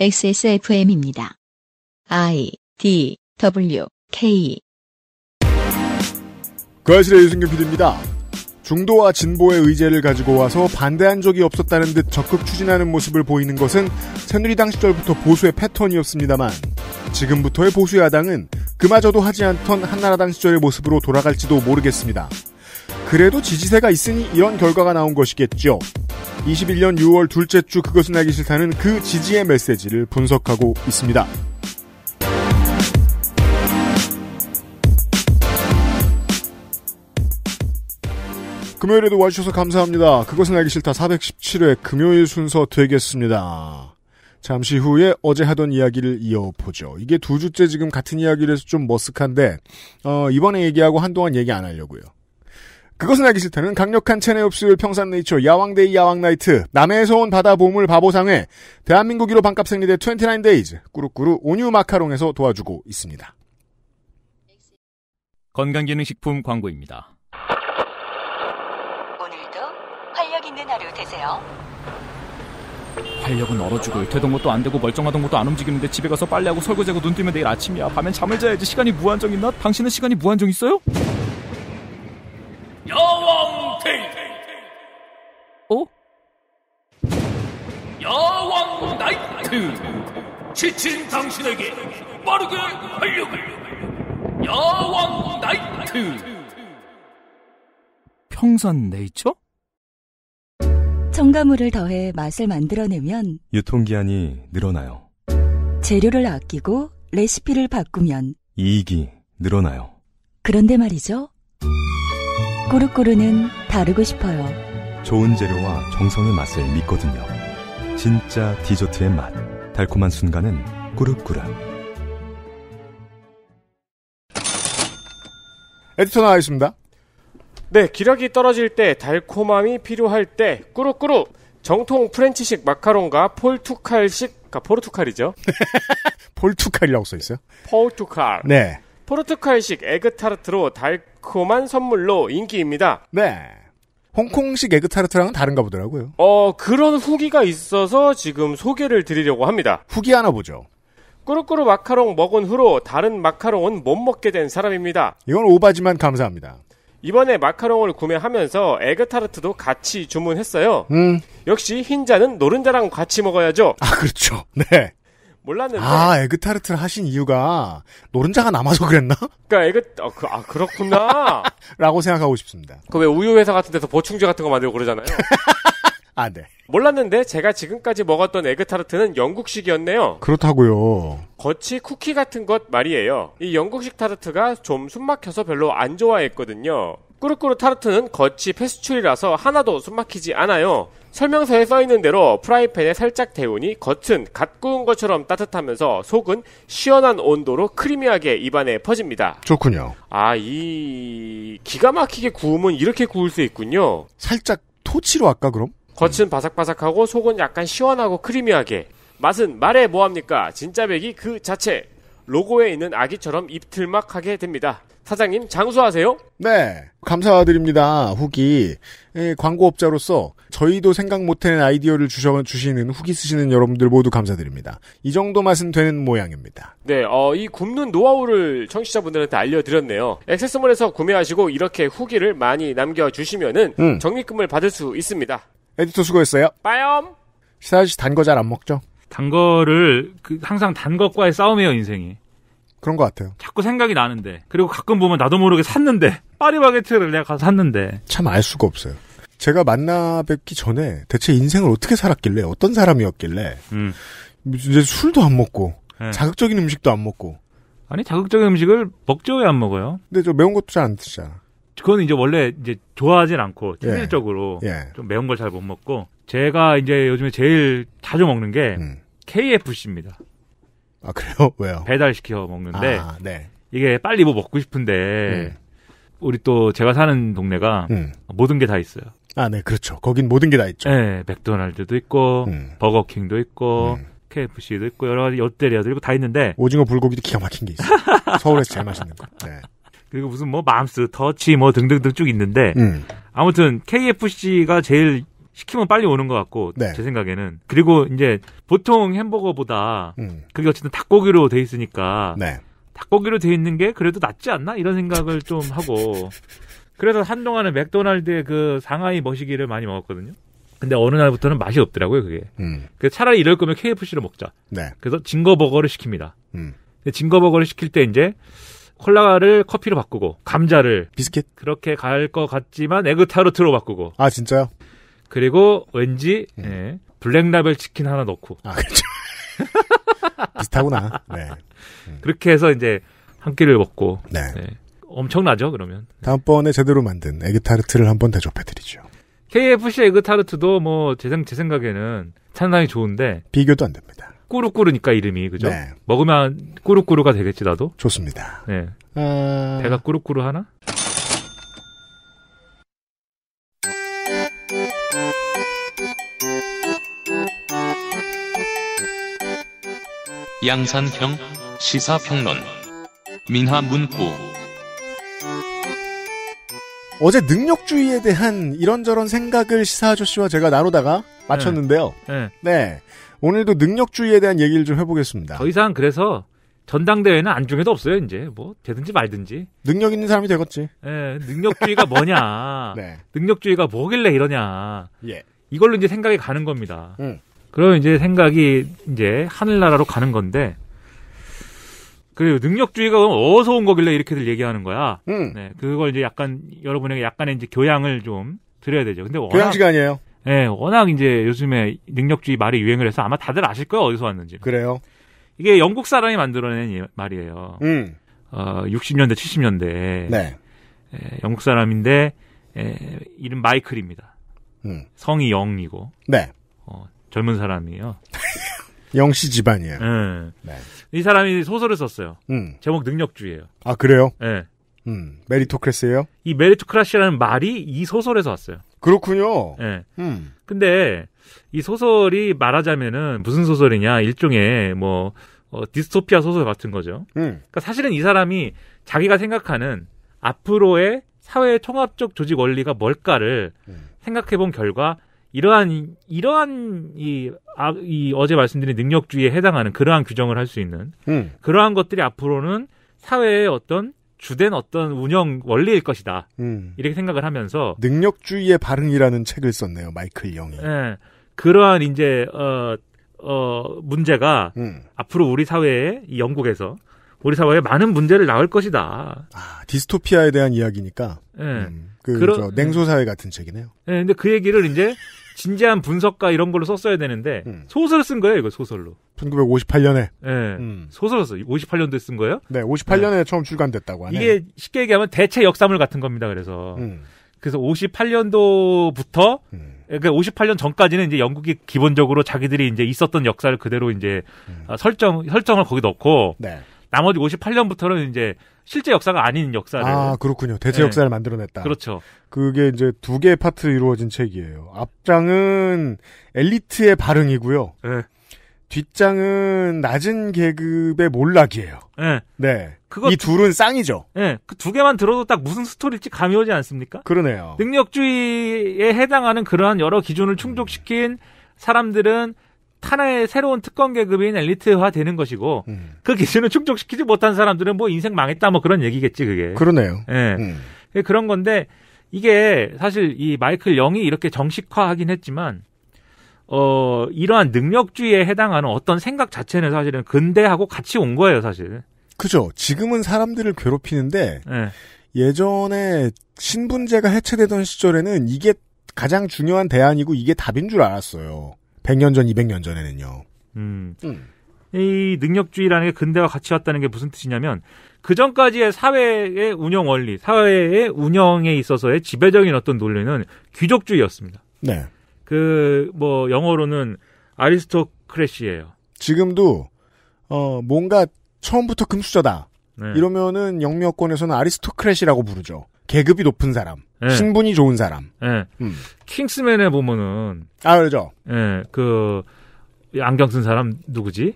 XSFM입니다. I D W K 그아실의 유승균 PD입니다. 중도와 진보의 의제를 가지고 와서 반대한 적이 없었다는 듯 적극 추진하는 모습을 보이는 것은 새누리당 시절부터 보수의 패턴이었습니다만 지금부터의 보수 야당은 그마저도 하지 않던 한나라당 시절의 모습으로 돌아갈지도 모르겠습니다. 그래도 지지세가 있으니 이런 결과가 나온 것이겠죠. 21년 6월 둘째 주 그것은 알기 싫다는 그 지지의 메시지를 분석하고 있습니다. 금요일에도 와주셔서 감사합니다. 그것은 알기 싫다 417회 금요일 순서 되겠습니다. 잠시 후에 어제 하던 이야기를 이어보죠. 이게 두 주째 지금 같은 이야기를 해서 좀 머쓱한데, 어, 이번에 얘기하고 한동안 얘기 안 하려고요. 그것은 알기 싫다는 강력한 체내 흡수율 평산네이처 야왕데이 야왕나이트 남해에서 온 바다 보물 바보상회 대한민국 1로 반값 생리대 29데이즈 꾸룩꾸룩 온유 마카롱에서 도와주고 있습니다. 건강기능식품 광고입니다. 오늘도 활력 있는 하루 되세요. 활력은 얼어 죽을 되던 것도 안 되고 멀쩡하던 것도 안 움직이는데 집에 가서 빨래하고 설거지하고 눈 뜨면 내일 아침이야. 밤엔 잠을 자야지 시간이 무한정 있나? 당신은 시간이 무한정 있어요? 여왕테이 오? 어? 왕 나이트 지친 당신에게 빠르게 활력을 왕 나이트 평산 네이처? 첨가물을 더해 맛을 만들어내면 유통기한이 늘어나요. 재료를 아끼고 레시피를 바꾸면 이익이 늘어나요. 그런데 말이죠. 꾸루꾸루는 다르고 싶어요. 좋은 재료와 정성의 맛을 믿거든요. 진짜 디저트의 맛. 달콤한 순간은 꾸루꾸루. 에디터 나와있습니다. 네, 기력이 떨어질 때, 달콤함이 필요할 때, 꾸루꾸루! 정통 프렌치식 마카롱과 폴투칼식, 그러니까 포르투칼이죠? 폴투칼이라고 써있어요? 포르투칼. 네. 포르투갈식 에그타르트로 달콤한 선물로 인기입니다. 네. 홍콩식 에그타르트랑은 다른가 보더라고요. 어, 그런 후기가 있어서 지금 소개를 드리려고 합니다. 후기 하나 보죠. 꾸루꾸루 마카롱 먹은 후로 다른 마카롱은 못 먹게 된 사람입니다. 이건 오바지만 감사합니다. 이번에 마카롱을 구매하면서 에그타르트도 같이 주문했어요. 음. 역시 흰자는 노른자랑 같이 먹어야죠. 아, 그렇죠. 네. 몰랐는데. 아, 에그타르트를 하신 이유가 노른자가 남아서 그랬나? 그러니까 에그 아, 그, 아 그렇구나. 라고 생각하고 싶습니다. 그 왜 우유 회사 같은 데서 보충제 같은 거 만들고 그러잖아요. 아, 네. 몰랐는데 제가 지금까지 먹었던 에그타르트는 영국식이었네요. 그렇다고요. 거치 쿠키 같은 것 말이에요. 이 영국식 타르트가 좀 숨막혀서 별로 안 좋아했거든요. 꾸르꾸르 타르트는 겉이 패스츄리라서 하나도 숨막히지 않아요. 설명서에 써있는 대로 프라이팬에 살짝 데우니 겉은 갓 구운 것처럼 따뜻하면서 속은 시원한 온도로 크리미하게 입안에 퍼집니다. 좋군요. 아, 이 기가 막히게 구우면 이렇게 구울 수 있군요. 살짝 토치로 아까 그럼? 겉은 바삭바삭하고 속은 약간 시원하고 크리미하게. 맛은 말해 뭐합니까? 진짜 백이 그 자체. 로고에 있는 아기처럼 입틀막하게 됩니다. 사장님 장수하세요. 네, 감사드립니다. 후기 예, 광고업자로서 저희도 생각 못하는 아이디어를 주셔, 주시는 후기 쓰시는 여러분들 모두 감사드립니다. 이 정도 맛은 되는 모양입니다. 네, 어, 이 굽는 노하우를 청취자분들한테 알려드렸네요. 액세스몰에서 구매하시고 이렇게 후기를 많이 남겨주시면은 음. 적립금을 받을 수 있습니다. 에디터 수고했어요. 빠염. 시사시 단거 잘 안 먹죠? 단 거를 그 항상 단 것과의 싸움이에요 인생이. 그런 것 같아요. 자꾸 생각이 나는데 그리고 가끔 보면 나도 모르게 샀는데 파리바게트를 내가 가서 샀는데 참 알 수가 없어요. 제가 만나 뵙기 전에 대체 인생을 어떻게 살았길래 어떤 사람이었길래 음. 이제 술도 안 먹고 네. 자극적인 음식도 안 먹고 아니 자극적인 음식을 먹죠 왜 안 먹어요? 근데 저 매운 것도 잘 안 드시잖아. 그건 이제 원래 이제 좋아하진 않고 체질적으로 예. 예. 좀 매운 걸 잘 못 먹고 제가 이제 요즘에 제일 자주 먹는 게 음. KFC입니다. 아 그래요? 왜요? 배달 시켜 먹는데 아, 네. 이게 빨리 뭐 먹고 싶은데 음. 우리 또 제가 사는 동네가 음. 모든 게 다 있어요. 아, 네, 그렇죠. 거긴 모든 게 다 있죠. 네, 맥도날드도 있고 음. 버거킹도 있고 음. KFC도 있고 여러 가지 엿데리아도 있고 다 있는데 오징어 불고기도 기가 막힌 게 있어요. 서울에서 제일 맛있는 거. 네. 그리고 무슨 뭐 맘스, 터치 뭐 등등등 쭉 있는데 음. 아무튼 KFC가 제일 시키면 빨리 오는 것 같고 네. 제 생각에는 그리고 이제 보통 햄버거보다 음. 그게 어쨌든 닭고기로 돼 있으니까 네. 닭고기로 돼 있는 게 그래도 낫지 않나 이런 생각을 좀 하고 그래서 한동안은 맥도날드의 그 상하이 머시기를 많이 먹었거든요. 근데 어느 날부터는 맛이 없더라고요 그게. 음. 그 차라리 이럴 거면 KFC로 먹자. 네. 그래서 징거버거를 시킵니다. 음. 징거버거를 시킬 때 이제 콜라를 커피로 바꾸고 감자를 비스킷 그렇게 갈 것 같지만 에그타르트로 바꾸고 아 진짜요? 그리고 왠지 예. 예, 블랙라벨 치킨 하나 넣고. 아, 그렇죠. 비슷하구나. 네. 음. 그렇게 해서 이제 한 끼를 먹고. 네. 네. 엄청나죠, 그러면. 다음번에 제대로 만든 에그타르트를 한번 대접해드리죠. KFC 에그타르트도 뭐, 제, 제 생각에는 상당히 좋은데. 비교도 안 됩니다. 꾸루꾸루니까 이름이, 그죠? 네. 먹으면 꾸루꾸루가 되겠지, 나도? 좋습니다. 네. 아... 배가 꾸루꾸루 하나? 양산형 시사평론 민화문구 어제 능력주의에 대한 이런저런 생각을 시사 아저씨와 제가 나누다가 네. 마쳤는데요. 네. 네. 네. 오늘도 능력주의에 대한 얘기를 좀 해보겠습니다. 더 이상 그래서 전당대회는 안중에도 없어요, 이제. 뭐, 되든지 말든지. 능력 있는 사람이 되겠지. 예, 능력주의가 뭐냐. 네. 능력주의가 뭐길래 이러냐. 예. 이걸로 이제 생각이 가는 겁니다. 음. 그런 이제 생각이 이제 하늘나라로 가는 건데 그리고 능력주의가 어서온 거길래 이렇게들 얘기하는 거야. 음. 네, 그걸 이제 약간 여러분에게 약간의 이제 교양을 좀 드려야 되죠. 근데 워낙, 교양 시간이에요. 네, 워낙 이제 요즘에 능력주의 말이 유행을 해서 아마 다들 아실 거예요 어디서 왔는지. 그래요. 이게 영국 사람이 만들어낸 말이에요. 음. 어, 60년대, 70년대. 네. 에, 예, 영국 사람인데 에, 예, 이름 마이클입니다. 음. 성이 영이고. 네. 어, 젊은 사람이에요. 영씨 집안이에요. 네. 네. 이 사람이 소설을 썼어요. 음. 제목 능력주의예요. 아 그래요? 네. 음, 메리토크라스예요? 이 메리토크라시라는 말이 이 소설에서 왔어요. 그렇군요. 네. 음. 근데 이 소설이 말하자면은 무슨 소설이냐 일종의 뭐 어, 디스토피아 소설 같은 거죠. 음. 그러니까 사실은 이 사람이 자기가 생각하는 앞으로의 사회의 통합적 조직 원리가 뭘까를 음. 생각해 본 결과 이러한 이러한 이, 아, 이 어제 말씀드린 능력주의에 해당하는 그러한 규정을 할 수 있는 음. 그러한 것들이 앞으로는 사회의 어떤 주된 어떤 운영 원리일 것이다 음. 이렇게 생각을 하면서 능력주의의 발응이라는 책을 썼네요 마이클 영이. 예, 그러한 이제 어, 어 문제가 음. 앞으로 우리 사회에 이 영국에서 우리 사회에 많은 문제를 낳을 것이다. 아, 디스토피아에 대한 이야기니까. 예. 음. 그, 그런, 냉소사회 같은 책이네요. 예, 근데 그 얘기를 이제 진지한 분석가 이런 걸로 썼어야 되는데 음. 소설을 쓴 거예요 이거 소설로. 1958년에. 예. 음. 소설을 써. 58년도에 쓴 거예요? 네, 58년에 네. 예. 처음 출간됐다고 하네. 이게 쉽게 얘기하면 대체 역사물 같은 겁니다. 그래서. 음. 그래서 58년도부터 음. 그러니까 58년 전까지는 이제 영국이 기본적으로 자기들이 이제 있었던 역사를 그대로 이제 음. 아, 설정 설정을 거기 넣고 네. 나머지 58년부터는 이제 실제 역사가 아닌 역사를 아 그렇군요 대체 네. 역사를 만들어냈다 그렇죠 그게 이제 두 개의 파트로 이루어진 책이에요 앞장은 엘리트의 발흥이고요 네. 뒷장은 낮은 계급의 몰락이에요 네, 네. 그거 이 둘은 쌍이죠 네그 두 개만 들어도 딱 무슨 스토리일지 감이 오지 않습니까 그러네요 능력주의에 해당하는 그러한 여러 기준을 충족시킨 사람들은 하나의 새로운 특권 계급인 엘리트화 되는 것이고 음. 그 기준을 충족시키지 못한 사람들은 뭐 인생 망했다 뭐 그런 얘기겠지 그게. 그러네요. 예. 음. 예, 그런 건데 이게 사실 이 마이클 영이 이렇게 정식화하긴 했지만 어 이러한 능력주의에 해당하는 어떤 생각 자체는 사실은 근대하고 같이 온 거예요 사실. 그죠. 지금은 사람들을 괴롭히는데 예. 예전에 신분제가 해체되던 시절에는 이게 가장 중요한 대안이고 이게 답인 줄 알았어요. 100년 전, 200년 전에는요. 음. 음. 이 능력주의라는 게 근대와 같이 왔다는 게 무슨 뜻이냐면 그 전까지의 사회의 운영 원리, 사회의 운영에 있어서의 지배적인 어떤 논리는 귀족주의였습니다. 네. 그 뭐 영어로는 아리스토크래시예요. 지금도 어 뭔가 처음부터 금수저다. 네. 이러면은 영미어권에서는 아리스토크래시라고 부르죠. 계급이 높은 사람, 예. 신분이 좋은 사람. 예. 음. 킹스맨에 보면은 아 그렇죠. 예, 그 안경 쓴 사람 누구지?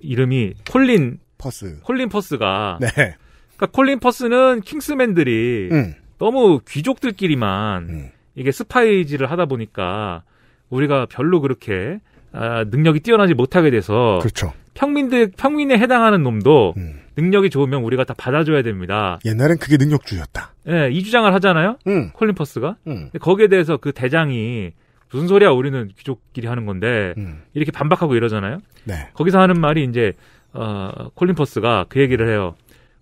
이름이 콜린 퍼스. 콜린 퍼스가 네. 그러니까 콜린 퍼스는 킹스맨들이 음. 너무 귀족들끼리만 음. 이게 스파이지를 하다 보니까 우리가 별로 그렇게 아, 능력이 뛰어나지 못하게 돼서 그렇죠. 평민들 평민에 해당하는 놈도 음. 능력이 좋으면 우리가 다 받아줘야 됩니다. 옛날엔 그게 능력주의였다. 네, 이 주장을 하잖아요. 음. 콜린 퍼스가. 음. 거기에 대해서 그 대장이 무슨 소리야 우리는 귀족끼리 하는 건데 음. 이렇게 반박하고 이러잖아요. 네. 거기서 하는 말이 이제 어, 콜린 퍼스가 그 얘기를 해요.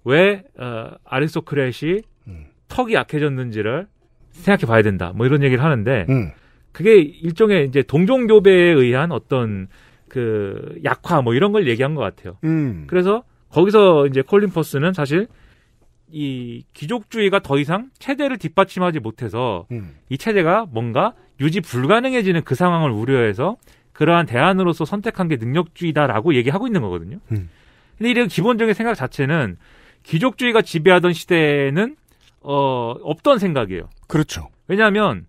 왜 어, 아리스토크레시 음. 턱이 약해졌는지를 생각해 봐야 된다. 뭐 이런 얘기를 하는데 음. 그게 일종의 이제 동종 교배에 의한 어떤 그 약화 뭐 이런 걸 얘기한 것 같아요. 음. 그래서 거기서 이제 콜린 퍼스는 사실 이 귀족주의가 더 이상 체제를 뒷받침하지 못해서 음. 이 체제가 뭔가 유지 불가능해지는 그 상황을 우려해서 그러한 대안으로서 선택한 게 능력주의다라고 얘기하고 있는 거거든요. 음. 근데 이런 기본적인 생각 자체는 귀족주의가 지배하던 시대에는 어 없던 생각이에요. 그렇죠. 왜냐하면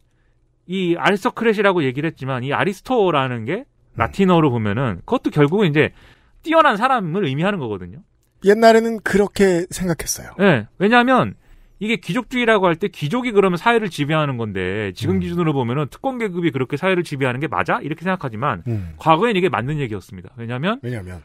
이 아리스토크레시라고 얘기를 했지만 이 아리스토라는 게 라틴어로 보면은 그것도 결국은 이제 뛰어난 사람을 의미하는 거거든요. 옛날에는 그렇게 생각했어요. 네, 왜냐하면 이게 귀족주의라고 할 때 귀족이 그러면 사회를 지배하는 건데 지금 음. 기준으로 보면은 특권 계급이 그렇게 사회를 지배하는 게 맞아? 이렇게 생각하지만 음. 과거엔 이게 맞는 얘기였습니다. 왜냐하면 왜냐하면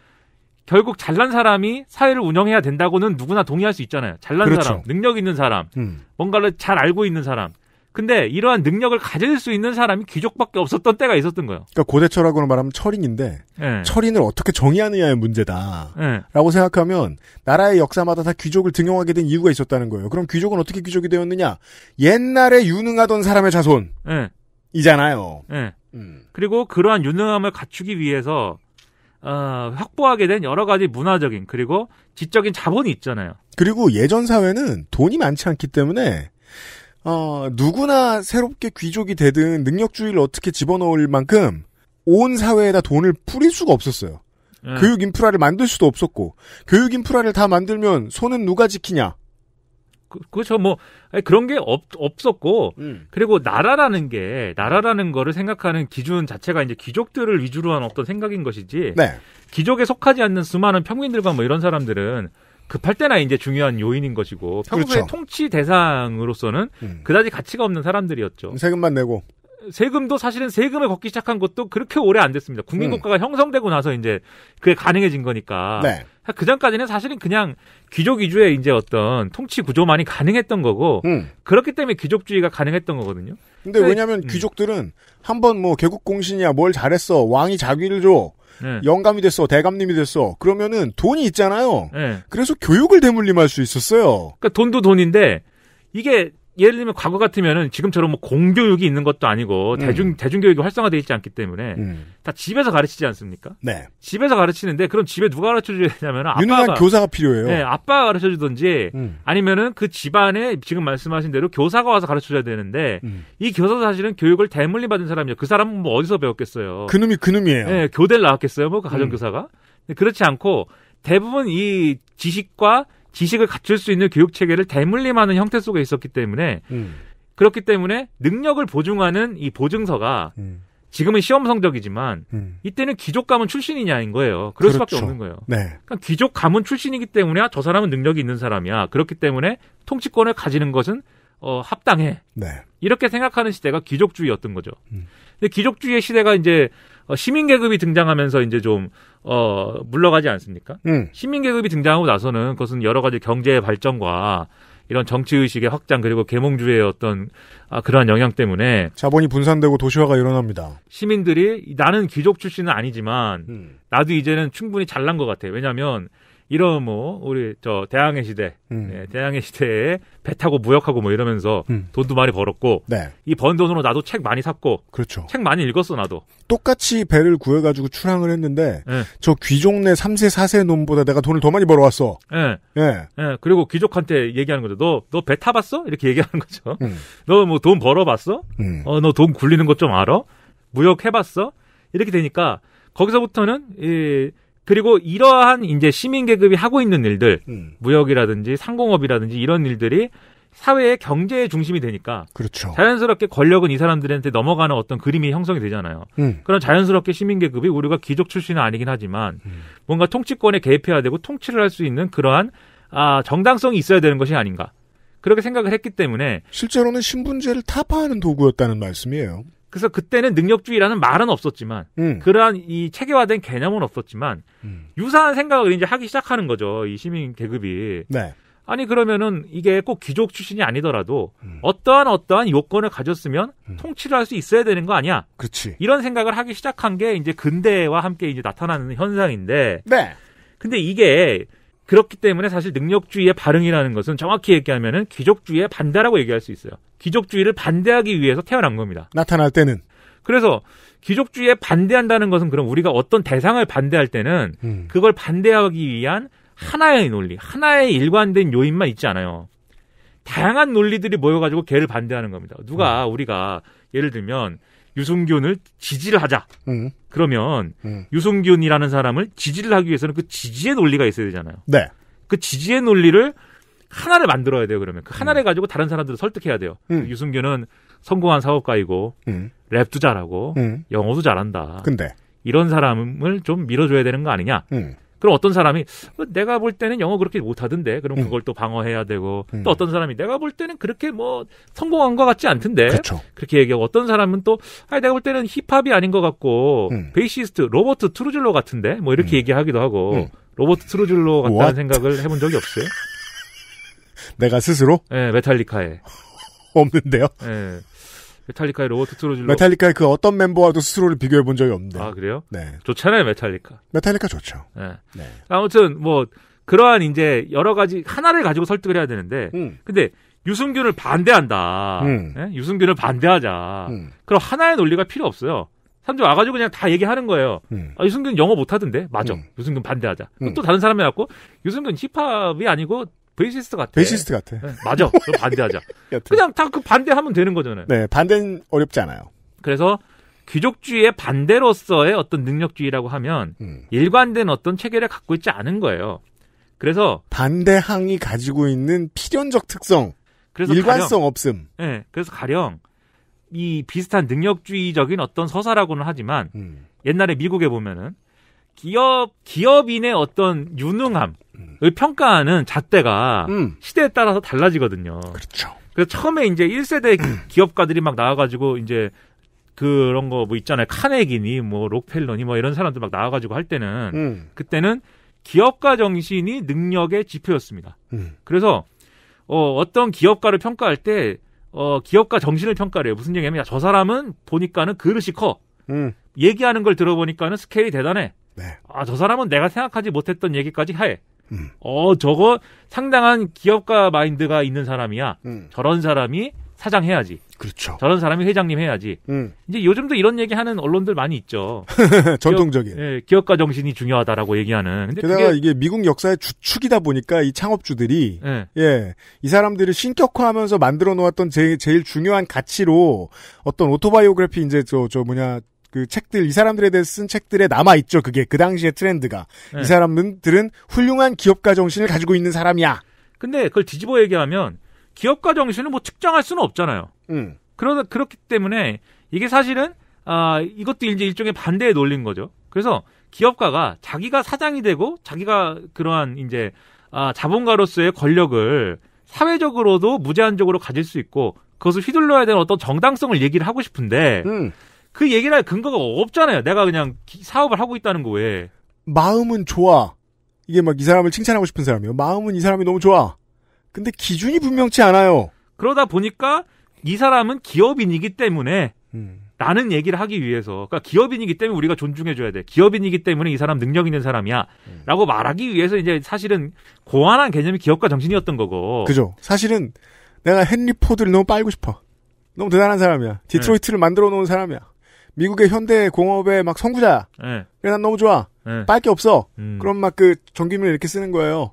결국 잘난 사람이 사회를 운영해야 된다고는 누구나 동의할 수 있잖아요. 잘난 그렇죠. 사람, 능력 있는 사람, 음. 뭔가를 잘 알고 있는 사람. 근데 이러한 능력을 가질 수 있는 사람이 귀족밖에 없었던 때가 있었던 거예요. 그러니까 고대 철학으로 말하면 철인인데 네. 철인을 어떻게 정의하느냐의 문제다라고 네. 생각하면 나라의 역사마다 다 귀족을 등용하게 된 이유가 있었다는 거예요. 그럼 귀족은 어떻게 귀족이 되었느냐? 옛날에 유능하던 사람의 자손이잖아요. 네. 음. 그리고 그러한 유능함을 갖추기 위해서 어, 확보하게 된 여러 가지 문화적인 그리고 지적인 자본이 있잖아요. 그리고 예전 사회는 돈이 많지 않기 때문에 어, 누구나 새롭게 귀족이 되든 능력주의를 어떻게 집어넣을 만큼 온 사회에다 돈을 뿌릴 수가 없었어요. 음. 교육 인프라를 만들 수도 없었고 교육 인프라를 다 만들면 손은 누가 지키냐? 그, 그렇죠. 뭐 아니, 그런 게 없, 없었고 음. 그리고 나라라는 게 나라라는 거를 생각하는 기준 자체가 이제 귀족들을 위주로 한 어떤 생각인 것이지 네. 귀족에 속하지 않는 수많은 평민들과 뭐 이런 사람들은 급할 때나 이제 중요한 요인인 것이고 평소에 그렇죠. 통치 대상으로서는 음. 그다지 가치가 없는 사람들이었죠. 세금만 내고 세금도 사실은 세금을 걷기 시작한 것도 그렇게 오래 안 됐습니다. 국민국가가 음. 형성되고 나서 이제 그게 가능해진 거니까. 네. 그 전까지는 사실은 그냥 귀족 위주의 이제 어떤 통치 구조만이 가능했던 거고 음. 그렇기 때문에 귀족주의가 가능했던 거거든요. 근데 그러니까 왜냐하면 음. 귀족들은 한번 뭐 개국 공신이야 뭘 잘했어 왕이 자기를 줘 네. 영감이 됐어, 대감님이 됐어. 그러면은 돈이 있잖아요. 네. 그래서 교육을 대물림할 수 있었어요. 그러니까 돈도 돈인데 이게 예를 들면 과거 같으면은 지금처럼 뭐 공교육이 있는 것도 아니고 음. 대중 대중교육이 활성화되어 있지 않기 때문에 음. 다 집에서 가르치지 않습니까? 네. 집에서 가르치는데 그럼 집에 누가 가르쳐 줘야되냐면 아빠가 유능한 교사가 필요해요. 네, 아빠가 가르쳐 주든지 음. 아니면은 그 집안에 지금 말씀하신 대로 교사가 와서 가르쳐 줘야 되는데 음. 이 교사 사실은 교육을 대물림 받은 사람이요. 그 사람은 뭐 어디서 배웠겠어요? 그놈이 그놈이에요. 네, 교대를 나왔겠어요. 뭐 그 가정 교사가. 음. 그렇지 않고 대부분 이 지식과 지식을 갖출 수 있는 교육 체계를 대물림하는 형태 속에 있었기 때문에 음. 그렇기 때문에 능력을 보증하는 이 보증서가 음. 지금은 시험 성적이지만 음. 이때는 귀족 가문 출신이냐인 거예요. 그럴 그렇죠. 수밖에 없는 거예요. 네. 그러니까 귀족 가문 출신이기 때문에 아, 저 사람은 능력이 있는 사람이야. 그렇기 때문에 통치권을 가지는 것은 어, 합당해. 네. 이렇게 생각하는 시대가 귀족주의였던 거죠. 음. 근데 귀족주의의 시대가 이제 어, 시민 계급이 등장하면서 이제 좀 어, 물러가지 않습니까? 음. 시민계급이 등장하고 나서는 그것은 여러 가지 경제의 발전과 이런 정치의식의 확장 그리고 계몽주의의 어떤 아, 그러한 영향 때문에 자본이 분산되고 도시화가 일어납니다. 시민들이 나는 귀족 출신은 아니지만 음. 나도 이제는 충분히 잘난 것 같아. 왜냐하면 이런 뭐 우리 저 대항해 시대, 음. 네, 대항해 시대에 배 타고 무역하고 뭐 이러면서 음. 돈도 많이 벌었고 네. 이번 돈으로 나도 책 많이 샀고 그렇죠. 책 많이 읽었어 나도. 똑같이 배를 구해가지고 출항을 했는데 네. 저 귀족네 3세 4세 놈보다 내가 돈을 더 많이 벌어왔어. 예. 예. 예. 그리고 귀족한테 얘기하는 거죠. 너 너 배 타봤어? 이렇게 얘기하는 거죠. 음. 너뭐 돈 벌어봤어? 음. 어너 돈 굴리는 것 좀 알아? 무역 해봤어? 이렇게 되니까 거기서부터는 이 그리고 이러한 이제 시민 계급이 하고 있는 일들, 음. 무역이라든지 상공업이라든지 이런 일들이 사회의 경제의 중심이 되니까 그렇죠. 자연스럽게 권력은 이 사람들한테 넘어가는 어떤 그림이 형성이 되잖아요. 음. 그런 자연스럽게 시민 계급이 우리가 귀족 출신은 아니긴 하지만 음. 뭔가 통치권에 개입해야 되고 통치를 할 수 있는 그러한 아, 정당성이 있어야 되는 것이 아닌가. 그렇게 생각을 했기 때문에 실제로는 신분제를 타파하는 도구였다는 말씀이에요. 그래서 그때는 능력주의라는 말은 없었지만 음. 그러한 이 체계화된 개념은 없었지만 음. 유사한 생각을 이제 하기 시작하는 거죠 이 시민 계급이 네. 아니 그러면은 이게 꼭 귀족 출신이 아니더라도 음. 어떠한 어떠한 요건을 가졌으면 음. 통치를 할 수 있어야 되는 거 아니야? 그렇지. 이런 생각을 하기 시작한 게 이제 근대와 함께 이제 나타나는 현상인데. 네. 근데 이게 그렇기 때문에 사실 능력주의의 발응이라는 것은 정확히 얘기하면은 귀족주의의 반대라고 얘기할 수 있어요. 귀족주의를 반대하기 위해서 태어난 겁니다. 나타날 때는 그래서 귀족주의에 반대한다는 것은 그럼 우리가 어떤 대상을 반대할 때는 음. 그걸 반대하기 위한 하나의 논리, 하나의 일관된 요인만 있지 않아요. 다양한 논리들이 모여가지고 걔를 반대하는 겁니다. 누가 음. 우리가 예를 들면 유승균을 지지를 하자. 음. 그러면 음. 유승균이라는 사람을 지지를 하기 위해서는 그 지지의 논리가 있어야 되잖아요. 네. 그 지지의 논리를 하나를 만들어야 돼요. 그러면 그 음. 하나를 음. 가지고 다른 사람들을 설득해야 돼요. 음. 그 유승균은 성공한 사업가이고 음. 랩도 잘하고 음. 영어도 잘한다. 근데 이런 사람을 좀 밀어줘야 되는 거 아니냐. 그럼 어떤 사람이 뭐 내가 볼 때는 영어 그렇게 못하던데 그럼 음. 그걸 음. 또 방어해야 되고 음. 또 어떤 사람이 내가 볼 때는 그렇게 뭐 성공한 것 같지 않던데 그쵸. 그렇죠. 그렇게 얘기하고 어떤 사람은 또 아니 내가 볼 때는 힙합이 아닌 것 같고 음. 베이시스트 로버트 트루즐로 같은데 뭐 이렇게 음. 얘기하기도 하고 음. 로버트 트루즐로 같다는 What? 생각을 해본 적이 없어요? 내가 스스로? 네 메탈리카에 없는데요. 네. 메탈리카의 로버트 트로질로. 메탈리카의 그 어떤 멤버와도 스스로를 비교해 본 적이 없는데. 아, 그래요? 네. 좋잖아요, 메탈리카. 메탈리카 좋죠. 네. 네. 아무튼, 뭐, 그러한 이제 여러 가지 하나를 가지고 설득을 해야 되는데, 음. 근데 유승균을 반대한다. 음. 네? 유승균을 반대하자. 음. 그럼 하나의 논리가 필요 없어요. 사람들 와가지고 그냥 다 얘기하는 거예요. 음. 아, 유승균 영어 못하던데? 맞아. 음. 유승균 반대하자. 음. 또 다른 사람이 왔고, 유승균 힙합이 아니고 베이시스트 같아. 베이시스트 같아. 네, 맞아. 반대하자. 그냥 다 그 반대하면 되는 거잖아요. 네, 반대는 어렵지 않아요. 그래서 귀족주의의 반대로서의 어떤 능력주의라고 하면 음. 일관된 어떤 체계를 갖고 있지 않은 거예요. 그래서 반대항이 가지고 있는 필연적 특성, 그래서 일관성 가령, 없음. 네, 그래서 가령 이 비슷한 능력주의적인 어떤 서사라고는 하지만 음. 옛날에 미국에 보면은 기업 기업인의 어떤 유능함을 평가하는 잣대가 음. 시대에 따라서 달라지거든요. 그렇죠. 그래서 처음에 이제 1세대 기업가들이 막 나와가지고 이제 그런 거 뭐 있잖아요. 카네기니 뭐 록펠러니 뭐 이런 사람들 막 나와가지고 할 때는 음. 그때는 기업가 정신이 능력의 지표였습니다. 음. 그래서 어, 어떤 기업가를 평가할 때 어, 기업가 정신을 평가를 해요. 무슨 얘기냐면 저 사람은 보니까는 그릇이 커. 음. 얘기하는 걸 들어보니까는 스케일이 대단해. 네. 아, 저 사람은 내가 생각하지 못했던 얘기까지 해. 음. 어, 저거 상당한 기업가 마인드가 있는 사람이야. 음. 저런 사람이 사장 해야지. 그렇죠. 저런 사람이 회장님 해야지. 음. 이제 요즘도 이런 얘기 하는 언론들 많이 있죠. 전통적인. 기업, 예, 기업가 정신이 중요하다라고 얘기하는. 근데 게다가 그게... 이게 미국 역사의 주축이다 보니까 이 창업주들이 예. 예, 이 사람들을 신격화하면서 만들어 놓았던 제, 제일 중요한 가치로 어떤 오토바이오그래피 이제 저 저 뭐냐 그 책들 이 사람들에 대해 쓴 책들에 남아 있죠. 그게 그 당시의 트렌드가 네. 이 사람들은 훌륭한 기업가 정신을 가지고 있는 사람이야. 근데 그걸 뒤집어 얘기하면 기업가 정신을 뭐 측정할 수는 없잖아요. 음. 그러 그렇기 때문에 이게 사실은 아 이것도 이제 일종의 반대의 논리인 거죠. 그래서 기업가가 자기가 사장이 되고 자기가 그러한 이제 아 자본가로서의 권력을 사회적으로도 무제한적으로 가질 수 있고 그것을 휘둘러야 되는 어떤 정당성을 얘기를 하고 싶은데 음. 그 얘기를 할 근거가 없잖아요. 내가 그냥 사업을 하고 있다는 거에 마음은 좋아. 이게 막 이 사람을 칭찬하고 싶은 사람이에요. 마음은 이 사람이 너무 좋아. 근데 기준이 분명치 않아요. 그러다 보니까 이 사람은 기업인이기 때문에 음. 라는 얘기를 하기 위해서 그러니까 기업인이기 때문에 우리가 존중해 줘야 돼. 기업인이기 때문에 이 사람 능력 있는 사람이야라고 음. 말하기 위해서 이제 사실은 고안한 개념이 기업가 정신이었던 거고. 그죠. 사실은 내가 헨리 포드를 너무 빨고 싶어. 너무 대단한 사람이야. 디트로이트를 네. 만들어 놓은 사람이야. 미국의 현대 공업의 막 선구자. 예. 그래 난 너무 좋아. 예. 빨게 없어. 음. 그럼 막그 전기미를 이렇게 쓰는 거예요.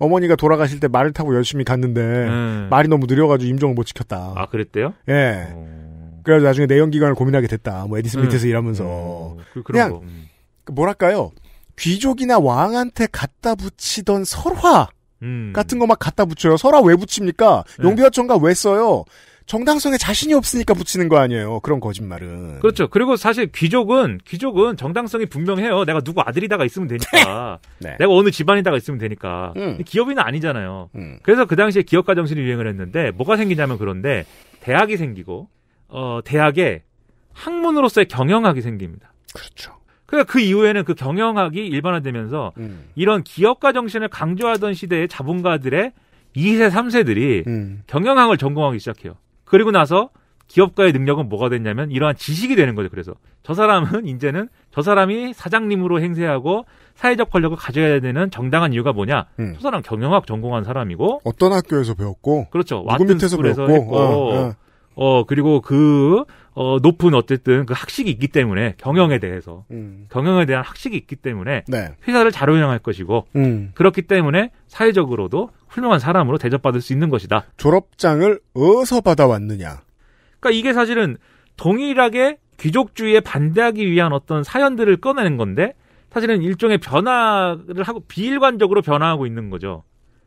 어머니가 돌아가실 때 말을 타고 열심히 갔는데 음. 말이 너무 느려가지고 임종을 못 지켰다. 아 그랬대요? 예. 어... 그래서 나중에 내연 기관을 고민하게 됐다. 뭐 에디슨 음. 밑에서 일하면서 어... 그, 그냥 음. 그 뭐랄까요? 귀족이나 왕한테 갖다 붙이던 설화 음. 같은 거 막 갖다 붙여요. 설화 왜 붙입니까? 예. 용비어천가 왜 써요? 정당성에 자신이 없으니까 붙이는 거 아니에요. 그런 거짓말은. 그렇죠. 그리고 사실 귀족은 귀족은 정당성이 분명해요. 내가 누구 아들이다가 있으면 되니까. 네. 내가 어느 집안이다가 있으면 되니까. 음. 기업인은 아니잖아요. 음. 그래서 그 당시에 기업가 정신이 유행을 했는데 뭐가 생기냐면 그런데 대학이 생기고 어 대학에 학문으로서의 경영학이 생깁니다. 그렇죠. 그러니까 그 이후에는 그 경영학이 일반화되면서 음. 이런 기업가 정신을 강조하던 시대의 자본가들의 2세, 3세들이 음. 경영학을 전공하기 시작해요. 그리고 나서 기업가의 능력은 뭐가 됐냐면 이러한 지식이 되는 거죠. 그래서 저 사람은 이제는 저 사람이 사장님으로 행세하고 사회적 권력을 가져야 되는 정당한 이유가 뭐냐? 음. 저 사람 경영학 전공한 사람이고 어떤 학교에서 배웠고 그렇죠. 누구 밑에서 배웠고 했고, 어, 어. 어, 그리고 그 어, 높은 어쨌든 그 학식이 있기 때문에 경영에 대해서 음. 경영에 대한 학식이 있기 때문에 네. 회사를 잘 운영할 것이고 음. 그렇기 때문에 사회적으로도 훌륭한 사람으로 대접받을 수 있는 것이다. 졸업장을 어서 받아왔느냐? 그러니까 이게 사실은 동일하게 귀족주의에 반대하기 위한 어떤 사연들을 꺼내는 건데 사실은 일종의 변화를 하고 비일관적으로 변화하고 있는 거죠.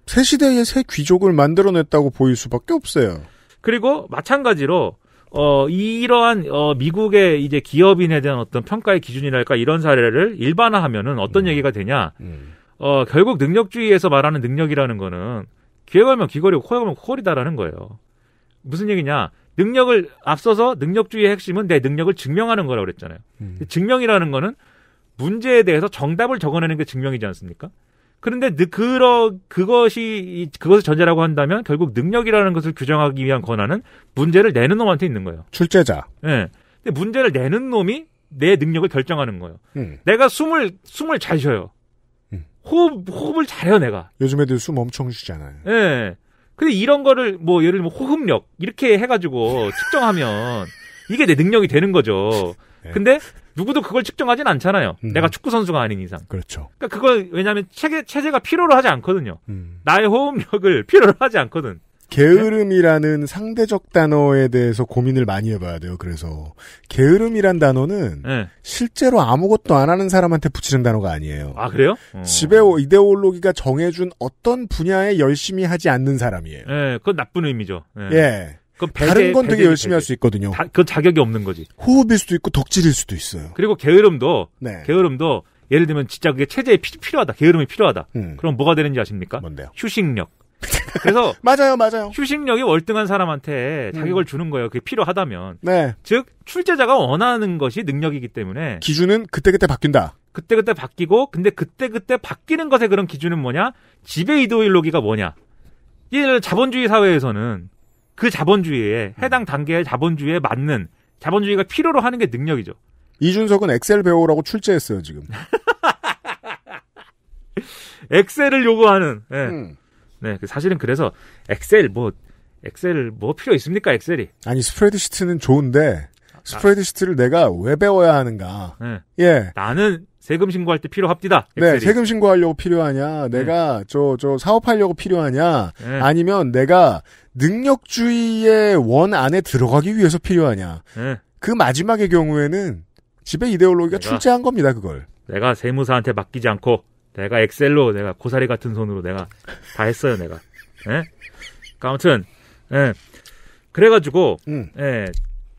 새 시대의 새 귀족을 만들어냈다고 보일 수밖에 없어요. 그리고 마찬가지로 어, 이러한, 어, 미국의 이제 기업인에 대한 어떤 평가의 기준이랄까 이런 사례를 일반화하면은 어떤 음. 얘기가 되냐. 음. 어, 결국 능력주의에서 말하는 능력이라는 거는 기회가면 귀걸이고 코가면 에 코걸이다라는 거예요. 무슨 얘기냐. 능력을 앞서서 능력주의의 핵심은 내 능력을 증명하는 거라고 그랬잖아요. 음. 증명이라는 거는 문제에 대해서 정답을 적어내는 게 증명이지 않습니까? 그런데 그러 그것이 그것을 전제라고 한다면 결국 능력이라는 것을 규정하기 위한 권한은 문제를 내는 놈한테 있는 거예요. 출제자. 예. 네. 근데 문제를 내는 놈이 내 능력을 결정하는 거예요. 음. 내가 숨을 숨을 잘 쉬어요. 음. 호흡 호흡을 잘해요 내가. 요즘 애들 숨 엄청 쉬잖아요. 예. 네. 근데 이런 거를 뭐 예를 들면 호흡력 이렇게 해가지고 측정하면 이게 내 능력이 되는 거죠. 네. 근데 누구도 그걸 측정하진 않잖아요. 음. 내가 축구 선수가 아닌 이상. 그렇죠. 그러니까 그걸 왜냐하면 체계, 체제가 필요로 하지 않거든요. 음. 나의 호흡력을 필요로 하지 않거든. 게으름이라는 상대적 단어에 대해서 고민을 많이 해봐야 돼요. 그래서 게으름이란 단어는 네. 실제로 아무것도 안 하는 사람한테 붙이는 단어가 아니에요. 아 그래요? 어. 집에 이데올로기가 정해준 어떤 분야에 열심히 하지 않는 사람이에요. 예, 네, 그건 나쁜 의미죠. 네. 예. 예. 그럼 배제, 다른 건 배제, 되게 열심히 할 수 있거든요. 다, 그 자격이 없는 거지. 호흡일 수도 있고 덕질일 수도 있어요. 그리고 게으름도 네. 게으름도 예를 들면 진짜 그게 체제에 피, 필요하다. 게으름이 필요하다. 음. 그럼 뭐가 되는지 아십니까? 뭔데요? 휴식력. 그래서 맞아요, 맞아요. 휴식력이 월등한 사람한테 자격을 음. 주는 거예요. 그게 필요하다면. 네. 즉 출제자가 원하는 것이 능력이기 때문에 기준은 그때그때 바뀐다. 그때그때 바뀌고 근데 그때그때 바뀌는 것의 그런 기준은 뭐냐? 지배이도일로기가 뭐냐? 예를 자본주의 사회에서는 그 자본주의에 음. 해당 단계의 자본주의에 맞는 자본주의가 필요로 하는 게 능력이죠. 이준석은 엑셀 배우라고 출제했어요 지금. 엑셀을 요구하는. 네. 음. 네, 그 사실은 그래서 엑셀 뭐 엑셀 뭐 필요 있습니까 엑셀이? 아니 스프레드시트는 좋은데 아, 스프레드시트를 내가 왜 배워야 하는가? 네. 예. 나는 세금 신고할 때 필요합디다. 네, 엑셀이. 네, 세금 신고하려고 필요하냐, 네. 내가 저저 네. 사업하려고 필요하냐, 네. 아니면 내가 능력주의의 원 안에 들어가기 위해서 필요하냐. 네. 그 마지막의 경우에는 집에 이데올로기가 내가, 출제한 겁니다, 그걸. 내가 세무사한테 맡기지 않고 내가 엑셀로 내가 고사리 같은 손으로 내가 다 했어요, 내가. 예? 아무튼 예. 그래가지고 음. 예,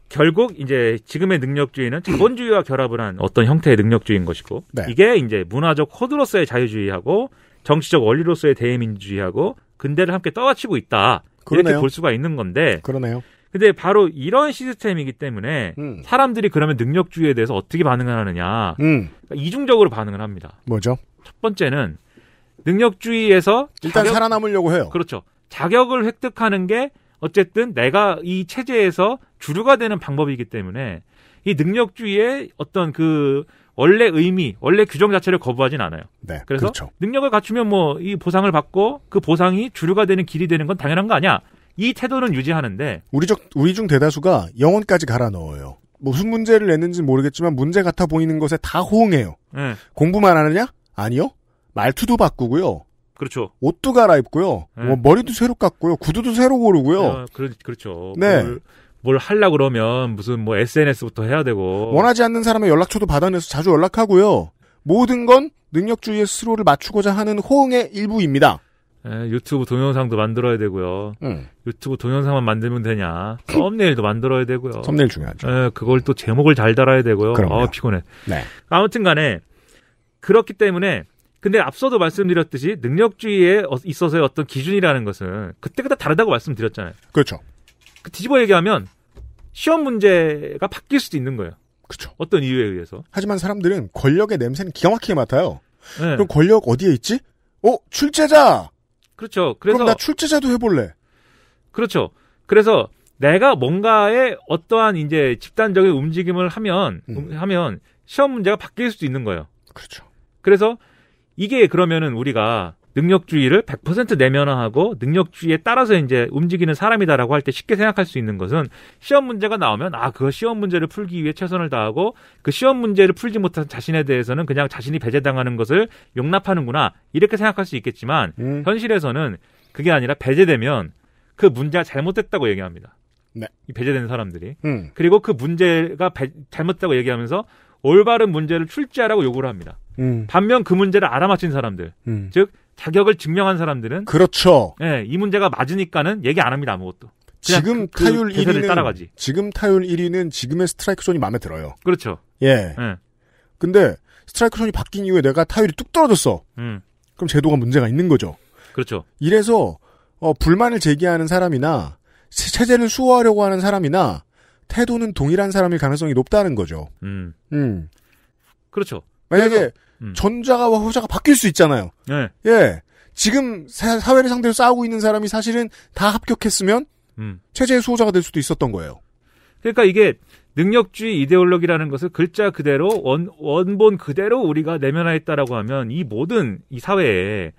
결국 이제 지금의 능력주의는 자본주의와 결합을 한 어떤 형태의 능력주의인 것이고 네. 이게 이제 문화적 코드로서의 자유주의하고 정치적 원리로서의 대민주의하고 근대를 함께 떠받치고 있다 그러네요. 이렇게 볼 수가 있는 건데 그러네요. 근데 바로 이런 시스템이기 때문에 음. 사람들이 그러면 능력주의에 대해서 어떻게 반응을 하느냐 음. 그러니까 이중적으로 반응을 합니다. 뭐죠? 첫 번째는 능력주의에서 일단 자격... 살아남으려고 해요. 그렇죠. 자격을 획득하는 게 어쨌든 내가 이 체제에서 주류가 되는 방법이기 때문에 이 능력주의의 어떤 그 원래 의미, 원래 규정 자체를 거부하진 않아요. 네, 그래서 그렇죠. 능력을 갖추면 뭐 이 보상을 받고 그 보상이 주류가 되는 길이 되는 건 당연한 거 아니야. 이 태도는 유지하는데 우리 적 우리 중 대다수가 영혼까지 갈아 넣어요. 무슨 문제를 냈는지 모르겠지만 문제 같아 보이는 것에 다 호응해요. 네. 공부만 하느냐? 아니요. 말투도 바꾸고요. 그렇죠. 옷도 갈아입고요. 네. 뭐 머리도 새로 깎고요. 구두도 새로 고르고요. 아, 네, 그러, 그렇죠. 네. 뭘, 뭘 하려 그러면 무슨 뭐 SNS부터 해야 되고 원하지 않는 사람의 연락처도 받아내서 자주 연락하고요. 모든 건 능력주의의 스로를 맞추고자 하는 호응의 일부입니다. 에, 네, 유튜브 동영상도 만들어야 되고요. 음. 유튜브 동영상만 만들면 되냐? 썸네일도 만들어야 되고요. 썸네일 중요하죠. 에, 네, 그걸 또 제목을 잘 달아야 되고요. 그럼요. 아, 피곤해. 네. 아무튼간에 그렇기 때문에 근데 앞서도 말씀드렸듯이 능력주의에 어, 있어서의 어떤 기준이라는 것은 그때그때 다르다고 말씀드렸잖아요. 그렇죠. 그 뒤집어 얘기하면 시험 문제가 바뀔 수도 있는 거예요. 그렇죠. 어떤 이유에 의해서. 하지만 사람들은 권력의 냄새는 기가 막히게 맡아요. 네. 그럼 권력 어디에 있지? 어, 출제자. 그렇죠. 그래서 그럼 나 출제자도 해볼래. 그렇죠. 그래서 내가 뭔가에 어떠한 이제 집단적인 움직임을 하면 음. 하면 시험 문제가 바뀔 수도 있는 거예요. 그렇죠. 그래서 이게 그러면은 우리가 능력주의를 100% 내면화하고 능력주의에 따라서 이제 움직이는 사람이다라고 할 때 쉽게 생각할 수 있는 것은 시험 문제가 나오면 아, 그 시험 문제를 풀기 위해 최선을 다하고 그 시험 문제를 풀지 못한 자신에 대해서는 그냥 자신이 배제당하는 것을 용납하는구나. 이렇게 생각할 수 있겠지만 음. 현실에서는 그게 아니라 배제되면 그 문제가 잘못됐다고 얘기합니다. 네. 배제된 사람들이. 음. 그리고 그 문제가 배, 잘못됐다고 얘기하면서 올바른 문제를 출제하라고 요구를 합니다. 음. 반면 그 문제를 알아맞힌 사람들, 음. 즉 자격을 증명한 사람들은 그렇죠. 예, 이 문제가 맞으니까는 얘기 안 합니다 아무것도. 지금 그, 타율 그 1위는 따라가지. 지금 타율 1위는 지금의 스트라이크 존이 마음에 들어요. 그렇죠. 예. 예. 근데 스트라이크 존이 바뀐 이후에 내가 타율이 뚝 떨어졌어. 음. 그럼 제도가 문제가 있는 거죠. 그렇죠. 이래서 어, 불만을 제기하는 사람이나 체제를 수호하려고 하는 사람이나 태도는 동일한 사람일 가능성이 높다는 거죠. 음. 음. 그렇죠. 만약에 음. 전자가와 후자가 바뀔 수 있잖아요. 네. 예. 지금 사, 회를 상대로 싸우고 있는 사람이 사실은 다 합격했으면 음. 체제의 수호자가 될 수도 있었던 거예요. 그러니까 이게 능력주의 이데올로기라는 것을 글자 그대로 원, 원본 그대로 우리가 내면화했다라고 하면 이 모든 이 사회에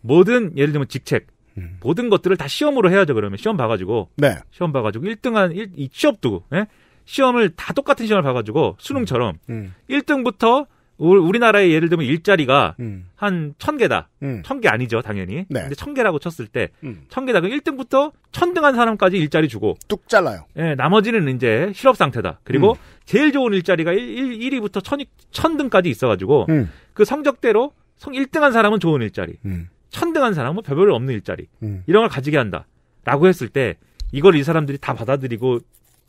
모든 예를 들면 직책 음. 모든 것들을 다 시험으로 해야죠 그러면 시험 봐가지고 네. 시험 봐가지고 1등한 1, 이 취업도 예? 시험을 다 똑같은 시험을 봐가지고 수능처럼 음. 음. 1등부터 우리나라의 예를 들면 일자리가 음. 한천개다 음. 1개 아니죠, 당연히. 네. 근데 1개라고 쳤을 때 음. 1개다 그럼 1등부터 천등한 사람까지 일자리 주고 뚝 잘라요. 예, 나머지는 이제 실업 상태다. 그리고 음. 제일 좋은 일자리가 1, 1 1위부터 천, 0등까지 있어 가지고 음. 그 성적대로 성 1등 한 사람은 좋은 일자리. 음. 1등한 사람은 별 별 없는 일자리. 음. 이런 걸 가지게 한다. 라고 했을 때 이걸 이 사람들이 다 받아들이고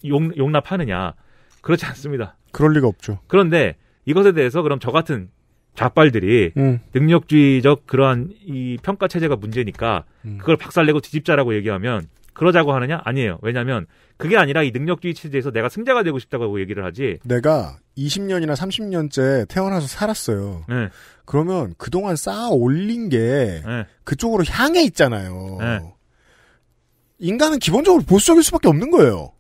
용, 용납하느냐. 그렇지 않습니다. 그럴 리가 없죠. 그런데 이것에 대해서 그럼 저 같은 좌빨들이 음. 능력주의적 그러한 이 평가 체제가 문제니까 음. 그걸 박살내고 뒤집자라고 얘기하면 그러자고 하느냐? 아니에요. 왜냐하면 그게 아니라 이 능력주의 체제에서 내가 승자가 되고 싶다고 얘기를 하지. 내가 20년이나 30년째 태어나서 살았어요. 네. 그러면 그동안 쌓아 올린 게 네. 그쪽으로 향해 있잖아요. 네. 인간은 기본적으로 보수적일 수밖에 없는 거예요.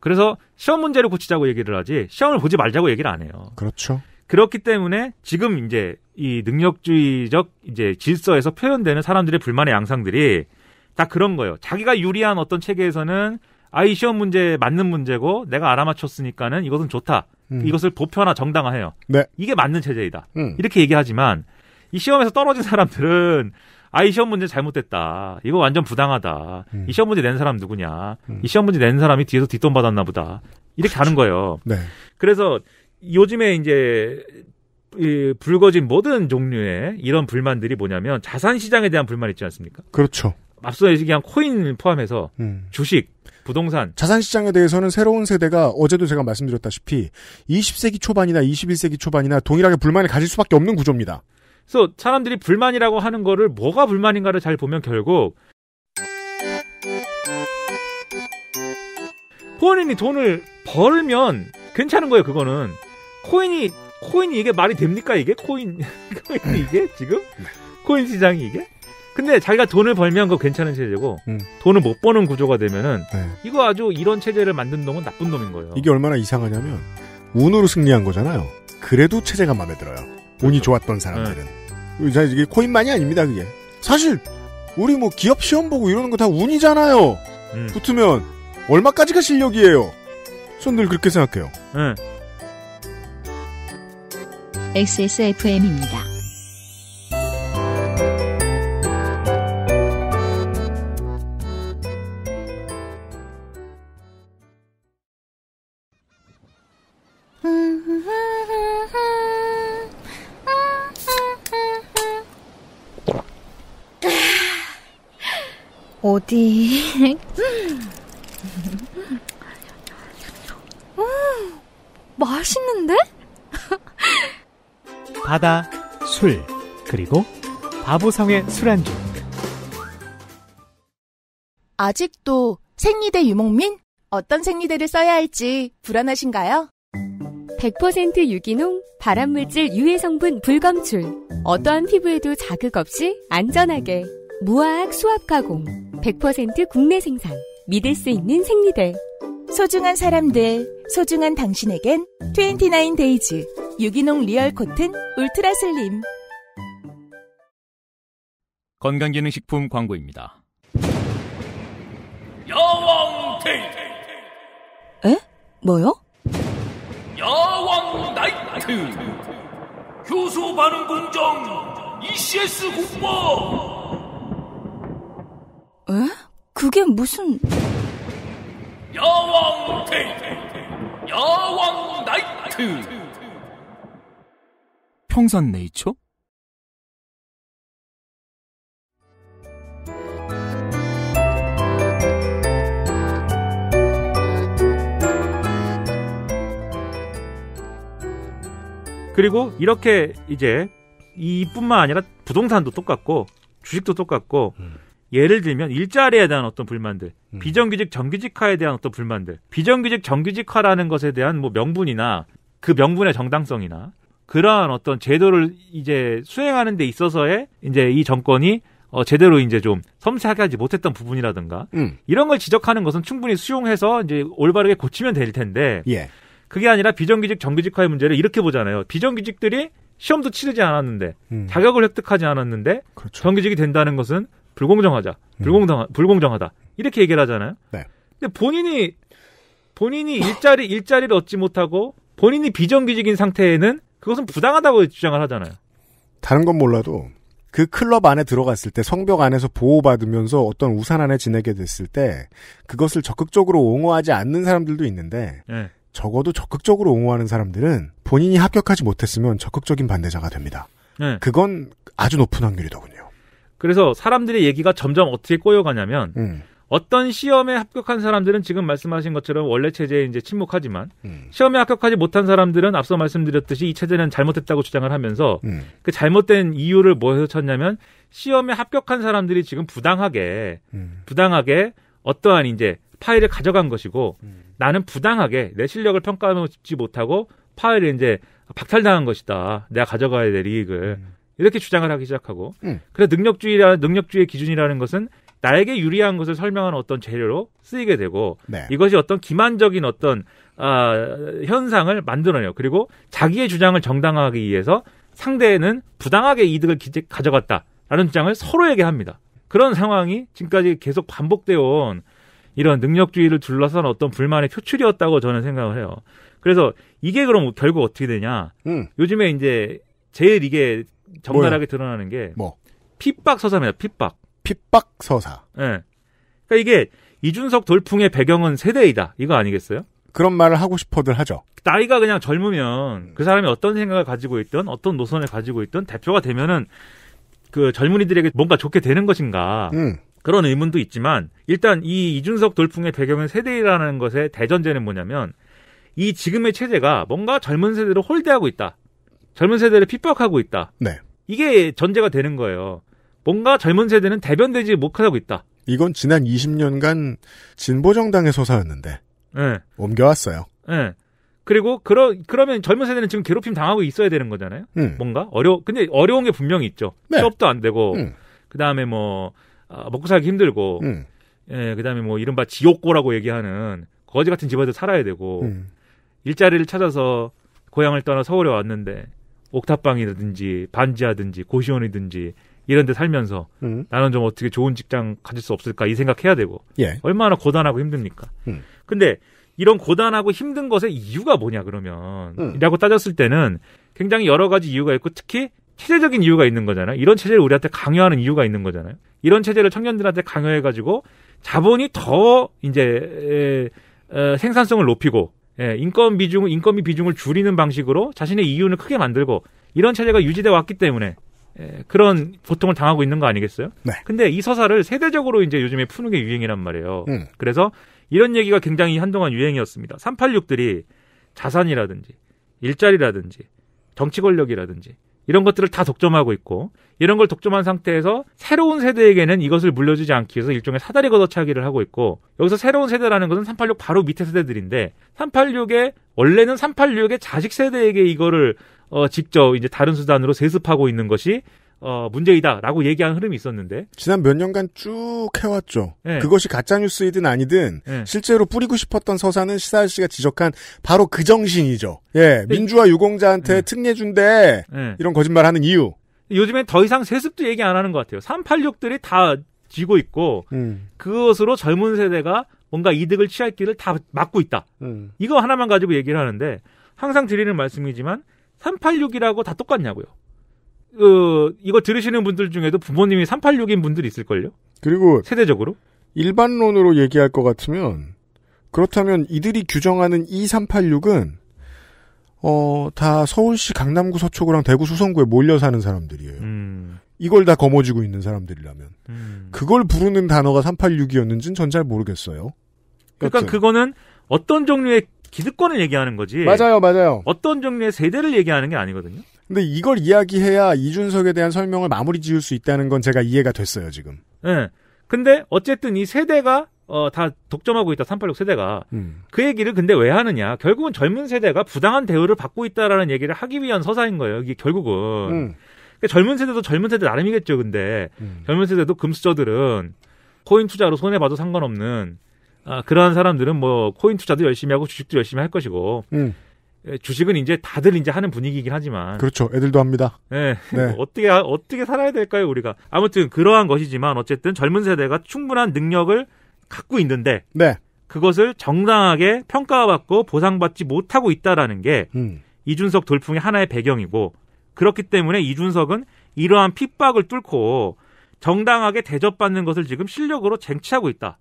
그래서 시험 문제를 고치자고 얘기를 하지 시험을 보지 말자고 얘기를 안 해요. 그렇죠. 그렇기 때문에 지금 이제 이 능력주의적 이제 질서에서 표현되는 사람들의 불만의 양상들이 다 그런 거예요. 자기가 유리한 어떤 체계에서는 아이 시험 문제 맞는 문제고 내가 알아맞혔으니까는 이것은 좋다. 음. 이것을 보편화 정당화해요. 네. 이게 맞는 체제이다. 음. 이렇게 얘기하지만 이 시험에서 떨어진 사람들은 아, 이 시험 문제 잘못됐다. 이거 완전 부당하다. 음. 이 시험 문제 낸 사람 누구냐. 음. 이 시험 문제 낸 사람이 뒤에서 뒷돈 받았나 보다. 이렇게 그렇죠. 는 거예요. 네. 그래서 요즘에 이제 이 불거진 모든 종류의 이런 불만들이 뭐냐면 자산 시장에 대한 불만 있지 않습니까? 그렇죠. 앞서 얘기한 코인 포함해서 음. 주식, 부동산. 자산 시장에 대해서는 새로운 세대가 어제도 제가 말씀드렸다시피 20세기 초반이나 21세기 초반이나 동일하게 불만을 가질 수밖에 없는 구조입니다. 그래서 사람들이 불만이라고 하는 거를 뭐가 불만인가를 잘 보면 결국 코인이 돈을 벌면 괜찮은 거예요, 그거는. 코인이, 코인이 이게 말이 됩니까, 이게? 코인, 코인이 이게? 지금? 네. 코인 시장이 이게? 근데 자기가 돈을 벌면 그거 괜찮은 체제고, 음. 돈을 못 버는 구조가 되면은, 네. 이거 아주 이런 체제를 만든 놈은 나쁜 놈인 거예요. 이게 얼마나 이상하냐면, 운으로 승리한 거잖아요. 그래도 체제가 마음에 들어요. 운이 그렇죠. 좋았던 사람들은. 네. 이게 코인만이 아닙니다, 그게. 사실, 우리 뭐 기업 시험 보고 이러는 거 다 운이잖아요. 음. 붙으면, 얼마까지가 실력이에요. 손들 그렇게 생각해요. 응. 네. XSFM입니다. 어 음, 맛있는데? 바다, 술, 그리고 바보성의 술안주. 아직도 생리대 유목민? 어떤 생리대를 써야 할지 불안하신가요? 100% 유기농, 발암물질 유해 성분 불검출. 어떠한 피부에도 자극 없이 안전하게. 무화학 수압 가공. 100% 국내 생산. 믿을 수 있는 생리대. 소중한 사람들, 소중한 당신에겐 29데이즈 유기농 리얼 코튼 울트라 슬림. 건강기능식품 광고입니다. 여왕 데이트. 에? 뭐요? 여왕 나이트. 교수 반응 공정 ECS 공모. 에? 그게 무슨... 여왕 데이트! 여왕 나이트! 평산 네이처? 그리고 이렇게 이제 이뿐만 아니라 부동산도 똑같고 주식도 똑같고 음. 예를 들면 일자리에 대한 어떤 불만들, 음. 비정규직 정규직화에 대한 어떤 불만들, 비정규직 정규직화라는 것에 대한 뭐 명분이나 그 명분의 정당성이나 그러한 어떤 제도를 이제 수행하는 데 있어서의 이제 이 정권이 어 제대로 이제 좀 섬세하게 하지 못했던 부분이라든가 음. 이런 걸 지적하는 것은 충분히 수용해서 이제 올바르게 고치면 될 텐데 예. 그게 아니라 비정규직 정규직화의 문제를 이렇게 보잖아요. 비정규직들이 시험도 치르지 않았는데 음. 자격을 획득하지 않았는데 그렇죠. 정규직이 된다는 것은 불공정하자, 음. 불공정 불공정하다 이렇게 얘기를 하잖아요. 네. 근데 본인이 본인이 일자리 일자리를 얻지 못하고 본인이 비정규직인 상태에는 그것은 부당하다고 주장을 하잖아요. 다른 건 몰라도 그 클럽 안에 들어갔을 때 성벽 안에서 보호받으면서 어떤 우산 안에 지내게 됐을 때 그것을 적극적으로 옹호하지 않는 사람들도 있는데 네. 적어도 적극적으로 옹호하는 사람들은 본인이 합격하지 못했으면 적극적인 반대자가 됩니다. 네. 그건 아주 높은 확률이더군요. 그래서 사람들의 얘기가 점점 어떻게 꼬여가냐면 음. 어떤 시험에 합격한 사람들은 지금 말씀하신 것처럼 원래 체제에 이제 침묵하지만 음. 시험에 합격하지 못한 사람들은 앞서 말씀드렸듯이 이 체제는 잘못했다고 주장을 하면서 음. 그 잘못된 이유를 뭐에서 쳤냐면 시험에 합격한 사람들이 지금 부당하게 음. 부당하게 어떠한 이제 파일을 가져간 것이고 음. 나는 부당하게 내 실력을 평가하지 못하고 파일을 이제 박탈당한 것이다. 내가 가져가야 될 이익을. 음. 이렇게 주장을 하기 시작하고 음. 그래 능력주의라 능력주의 기준이라는 것은 나에게 유리한 것을 설명하는 어떤 재료로 쓰이게 되고 네. 이것이 어떤 기만적인 어떤 아, 현상을 만들어내요. 그리고 자기의 주장을 정당화하기 위해서 상대는 부당하게 이득을 기재, 가져갔다라는 주장을 서로에게 합니다. 그런 상황이 지금까지 계속 반복되어 온 이런 능력주의를 둘러싼 어떤 불만의 표출이었다고 저는 생각을 해요. 그래서 이게 그럼 결국 어떻게 되냐? 음. 요즘에 이제 제일 이게 적나하게 드러나는 게 뭐? 핍박서사입니다. 핍박. 핍박서사. 예. 네. 그러니까 이게 이준석 돌풍의 배경은 세대이다. 이거 아니겠어요? 그런 말을 하고 싶어들 하죠. 나이가 그냥 젊으면 음. 그 사람이 어떤 생각을 가지고 있든 어떤 노선을 가지고 있든 대표가 되면은 그 젊은이들에게 뭔가 좋게 되는 것인가. 음. 그런 의문도 있지만 일단 이 이준석 돌풍의 배경은 세대라는 것의 대전제는 뭐냐면 이 지금의 체제가 뭔가 젊은 세대를 홀대하고 있다. 젊은 세대를 핍박하고 있다. 네. 이게 전제가 되는 거예요. 뭔가 젊은 세대는 대변되지 못하고 있다. 이건 지난 20년간 진보정당의 소사였는데 네. 옮겨왔어요. 네. 그리고 그러 그러면 젊은 세대는 지금 괴롭힘 당하고 있어야 되는 거잖아요. 음. 뭔가 어려 근데 어려운 게 분명히 있죠. 네. 취업도 안 되고 음. 그 다음에 뭐 아, 먹고 살기 힘들고 음. 예, 그 다음에 뭐 이른바 지옥고라고 얘기하는 거지 같은 집에서 살아야 되고 음. 일자리를 찾아서 고향을 떠나 서울에 왔는데 옥탑방이라든지 반지하든지 고시원이든지 이런 데 살면서 음. 나는 좀 어떻게 좋은 직장 가질 수 없을까 이 생각해야 되고 예. 얼마나 고단하고 힘듭니까 음. 근데 이런 고단하고 힘든 것의 이유가 뭐냐 그러면 음. 라고 따졌을 때는 굉장히 여러 가지 이유가 있고 특히 체제적인 이유가 있는 거잖아요 이런 체제를 우리한테 강요하는 이유가 있는 거잖아요 이런 체제를 청년들한테 강요해 가지고 자본이 더 이제 에, 에, 생산성을 높이고 예, 인건 비중 인건비 비중을 줄이는 방식으로 자신의 이윤을 크게 만들고 이런 체제가 유지돼 왔기 때문에 예, 그런 보통을 당하고 있는 거 아니겠어요? 네. 근데 이 서사를 세대적으로 이제 요즘에 푸는 게 유행이란 말이에요. 음. 그래서 이런 얘기가 굉장히 한동안 유행이었습니다. 386들이 자산이라든지 일자리라든지 정치 권력이라든지 이런 것들을 다 독점하고 있고 이런 걸 독점한 상태에서 새로운 세대에게는 이것을 물려주지 않기 위해서 일종의 사다리 걷어차기를 하고 있고 여기서 새로운 세대라는 것은 386 바로 밑에 세대들인데 386의 원래는 386의 자식 세대에게 이거를 어 직접 이제 다른 수단으로 세습하고 있는 것이 어, 문제이다라고 얘기한 흐름이 있었는데 지난 몇 년간 쭉 해왔죠. 네. 그것이 가짜 뉴스이든 아니든 네. 실제로 뿌리고 싶었던 서사는 시사일 씨가 지적한 바로 그 정신이죠. 예, 네. 민주화 유공자한테 네. 특례 준대 네. 이런 거짓말하는 이유. 요즘엔 더 이상 세습도 얘기 안 하는 것 같아요. 386들이 다 지고 있고 음. 그것으로 젊은 세대가 뭔가 이득을 취할 길을 다 막고 있다. 음. 이거 하나만 가지고 얘기를 하는데 항상 드리는 말씀이지만 386이라고 다 똑같냐고요. 그 이거 들으시는 분들 중에도 부모님이 386인 분들이 있을걸요. 그리고 세대적으로 일반론으로 얘기할 것 같으면 그렇다면 이들이 규정하는 2386은 어, 다 서울시 강남구 서초구랑 대구 수성구에 몰려 사는 사람들이에요. 음. 이걸 다 거머쥐고 있는 사람들이라면. 음. 그걸 부르는 단어가 386이었는지는 전 잘 모르겠어요. 그러니까 여튼. 그거는 어떤 종류의 기득권을 얘기하는 거지. 맞아요, 맞아요. 어떤 종류의 세대를 얘기하는 게 아니거든요. 근데 이걸 이야기해야 이준석에 대한 설명을 마무리 지을 수 있다는 건 제가 이해가 됐어요, 지금. 예. 네. 근데 어쨌든 이 세대가 어, 다 독점하고 있다, 386 세대가. 음. 그 얘기를 근데 왜 하느냐. 결국은 젊은 세대가 부당한 대우를 받고 있다라는 얘기를 하기 위한 서사인 거예요. 이게 결국은. 음. 그러니까 젊은 세대도 젊은 세대 나름이겠죠, 근데. 음. 젊은 세대도 금수저들은 코인 투자로 손해봐도 상관없는, 아, 그러한 사람들은 뭐, 코인 투자도 열심히 하고 주식도 열심히 할 것이고. 음. 예, 주식은 이제 다들 이제 하는 분위기이긴 하지만 그렇죠 애들도 합니다. 예. 네, 네. 어떻게 어떻게 살아야 될까요 우리가 아무튼 그러한 것이지만 어쨌든 젊은 세대가 충분한 능력을 갖고 있는데 네. 그것을 정당하게 평가받고 보상받지 못하고 있다라는 게 음. 이준석 돌풍의 하나의 배경이고 그렇기 때문에 이준석은 이러한 핍박을 뚫고 정당하게 대접받는 것을 지금 실력으로 쟁취하고 있다.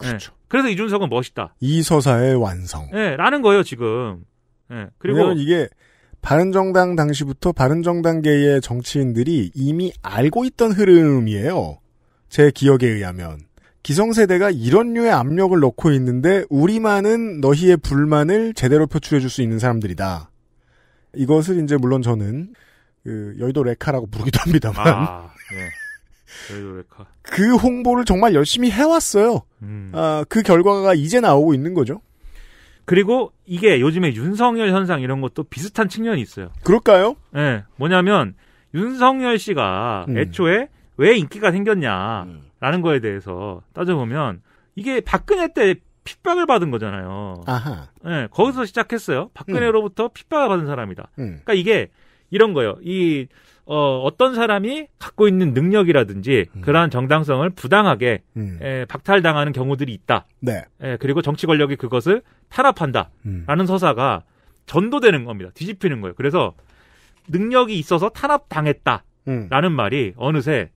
네. 그렇죠. 네. 그래서 이준석은 멋있다. 이 서사의 완성. 네, 라는 거예요 지금. 네. 그리고 이게 바른정당 당시부터 바른정당계의 정치인들이 이미 알고 있던 흐름이에요. 제 기억에 의하면. 기성세대가 이런 류의 압력을 넣고 있는데 우리만은 너희의 불만을 제대로 표출해 줄 수 있는 사람들이다. 이것을 이제 물론 저는 그 여의도 레카라고 부르기도 합니다만. 아, 네. 여의도 레카. 그 홍보를 정말 열심히 해왔어요. 음. 아, 그 결과가 이제 나오고 있는 거죠. 그리고 이게 요즘에 윤석열 현상 이런 것도 비슷한 측면이 있어요. 그럴까요? 네, 뭐냐면 윤석열 씨가 음. 애초에 왜 인기가 생겼냐. 음. 라는 거에 대해서 따져보면 이게 박근혜 때 핍박을 받은 거잖아요. 아하. 네, 거기서 시작했어요. 박근혜로부터 음. 핍박을 받은 사람이다. 음. 그러니까 이게 이런 거예요. 이 어, 어떤 사람이 갖고 있는 능력이라든지 음. 그러한 정당성을 부당하게 에, 음. 예, 박탈당하는 경우들이 있다. 네. 에, 예, 그리고 정치 권력이 그것을 탄압한다라는 음. 서사가 전도되는 겁니다. 뒤집히는 거예요. 그래서 능력이 있어서 탄압당했다라는 음. 말이 어느새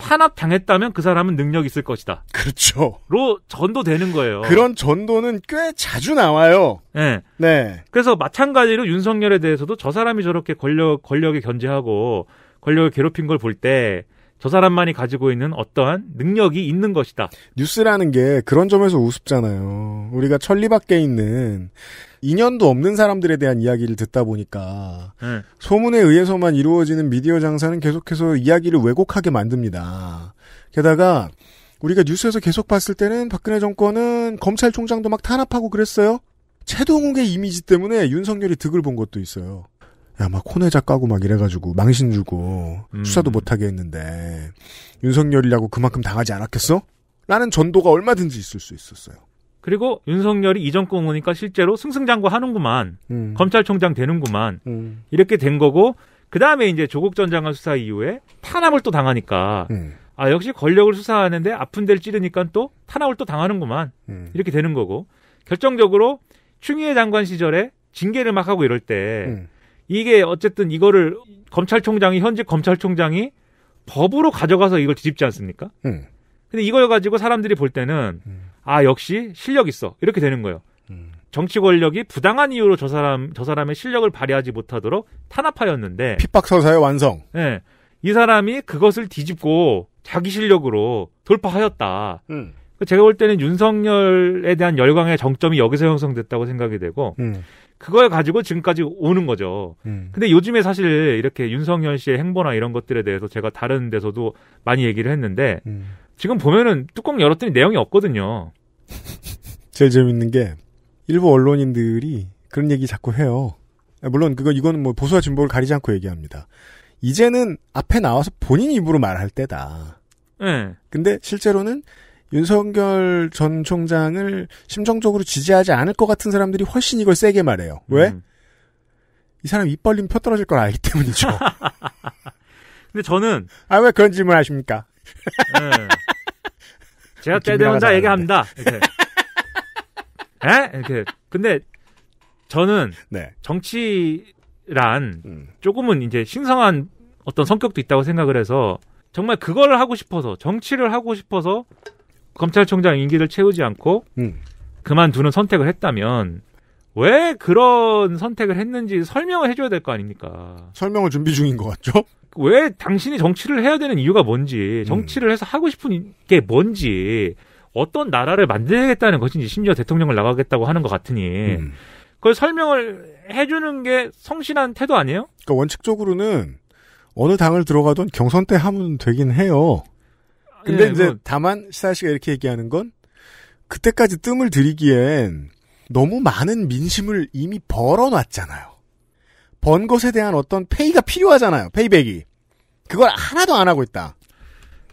탄압당했다면 그 사람은 능력 있을 것이다. 그렇죠. 로 전도되는 거예요. 그런 전도는 꽤 자주 나와요. 네. 네. 그래서 마찬가지로 윤석열에 대해서도 저 사람이 저렇게 권력, 권력에 견제하고 권력을 괴롭힌 걸볼때 저 사람만이 가지고 있는 어떠한 능력이 있는 것이다. 뉴스라는 게 그런 점에서 우습잖아요. 우리가 천리 밖에 있는 인연도 없는 사람들에 대한 이야기를 듣다 보니까 네. 소문에 의해서만 이루어지는 미디어 장사는 계속해서 이야기를 왜곡하게 만듭니다. 게다가 우리가 뉴스에서 계속 봤을 때는 박근혜 정권은 검찰총장도 막 탄압하고 그랬어요. 최동욱의 이미지 때문에 윤석열이 득을 본 것도 있어요. 야, 막코네자 까고 막 이래가지고 망신 주고 음. 수사도 못하게 했는데 윤석열이라고 그만큼 당하지 않았겠어? 라는 전도가 얼마든지 있을 수 있었어요. 그리고 윤석열이 이전 정권 오니까 실제로 승승장구 하는구만. 음. 검찰총장 되는구만. 음. 이렇게 된 거고, 그 다음에 이제 조국 전 장관 수사 이후에 탄압을 또 당하니까, 음. 아, 역시 권력을 수사하는데 아픈 데를 찌르니까 또 탄압을 또 당하는구만. 음. 이렇게 되는 거고, 결정적으로 추미애 장관 시절에 징계를 막 하고 이럴 때, 음. 이게 어쨌든 이거를 검찰총장이 현직 검찰총장이 법으로 가져가서 이걸 뒤집지 않습니까? 음. 근데 이걸 가지고 사람들이 볼 때는 음. 아 역시 실력 있어 이렇게 되는 거예요. 음. 정치 권력이 부당한 이유로 저 사람 저 사람의 실력을 발휘하지 못하도록 탄압하였는데 핍박서사의 완성. 예. 네, 이 사람이 그것을 뒤집고 자기 실력으로 돌파하였다. 음. 제가 볼 때는 윤석열에 대한 열광의 정점이 여기서 형성됐다고 생각이 되고 음. 그걸 가지고 지금까지 오는 거죠. 음. 근데 요즘에 사실 이렇게 윤석열 씨의 행보나 이런 것들에 대해서 제가 다른 데서도 많이 얘기를 했는데 음. 지금 보면은 뚜껑 열었더니 내용이 없거든요. 제일 재밌는 게 일부 언론인들이 그런 얘기 자꾸 해요. 아, 물론 그거 이거는 뭐 보수와 진보를 가리지 않고 얘기합니다. 이제는 앞에 나와서 본인 입으로 말할 때다. 네. 근데 실제로는 윤석열 전 총장을 심정적으로 지지하지 않을 것 같은 사람들이 훨씬 이걸 세게 말해요. 왜? 음. 이 사람 입벌림펴 떨어질 걸 알기 때문이죠. 근데 저는 아왜 그런 질문 하십니까? 네. 제가 때대원자 얘기합니다. 이렇게. 에? 이렇게. 근데 저는 네. 정치란 음. 조금은 이제 신성한 어떤 성격도 있다고 생각을 해서 정말 그걸 하고 싶어서 정치를 하고 싶어서 검찰총장 임기를 채우지 않고 음. 그만두는 선택을 했다면 왜 그런 선택을 했는지 설명을 해줘야 될 거 아닙니까? 설명을 준비 중인 것 같죠? 왜 당신이 정치를 해야 되는 이유가 뭔지, 음. 정치를 해서 하고 싶은 게 뭔지, 어떤 나라를 만들겠다는 것인지, 심지어 대통령을 나가겠다고 하는 것 같으니, 음. 그걸 설명을 해주는 게 성실한 태도 아니에요? 그러니까 원칙적으로는 어느 당을 들어가든 경선 때 하면 되긴 해요. 근데 예, 이제 뭐... 다만 시사 씨가 이렇게 얘기하는 건 그때까지 뜸을 들이기엔 너무 많은 민심을 이미 벌어놨잖아요. 번 것에 대한 어떤 페이가 필요하잖아요. 페이백이. 그걸 하나도 안 하고 있다.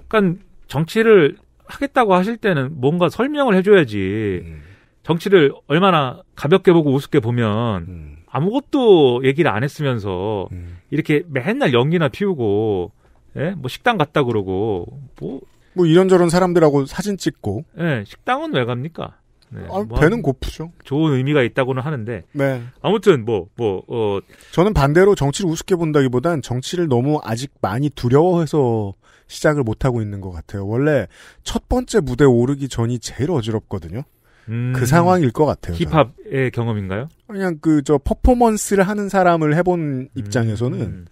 그러니까 정치를 하겠다고 하실 때는 뭔가 설명을 해줘야지. 음. 정치를 얼마나 가볍게 보고 우습게 보면 음. 아무것도 얘기를 안 했으면서 음. 이렇게 맨날 연기나 피우고 예? 뭐 식당 갔다 그러고 뭐뭐 이런저런 사람들하고 사진 찍고. 네, 식당은 왜 갑니까? 네, 아, 뭐 배는 고프죠. 좋은 의미가 있다고는 하는데. 네. 아무튼 뭐뭐 뭐, 어. 저는 반대로 정치를 우습게 본다기보단 정치를 너무 아직 많이 두려워해서 시작을 못 하고 있는 것 같아요. 원래 첫 번째 무대 오르기 전이 제일 어지럽거든요. 음... 그 상황일 것 같아요. 힙합의 저는. 경험인가요? 그냥 그 저 퍼포먼스를 하는 사람을 해본 음... 입장에서는. 음...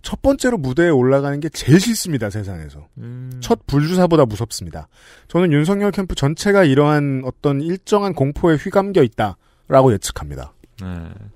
첫 번째로 무대에 올라가는 게 제일 싫습니다, 세상에서. 음. 첫 불주사보다 무섭습니다. 저는 윤석열 캠프 전체가 이러한 어떤 일정한 공포에 휘감겨 있다라고 예측합니다. 네.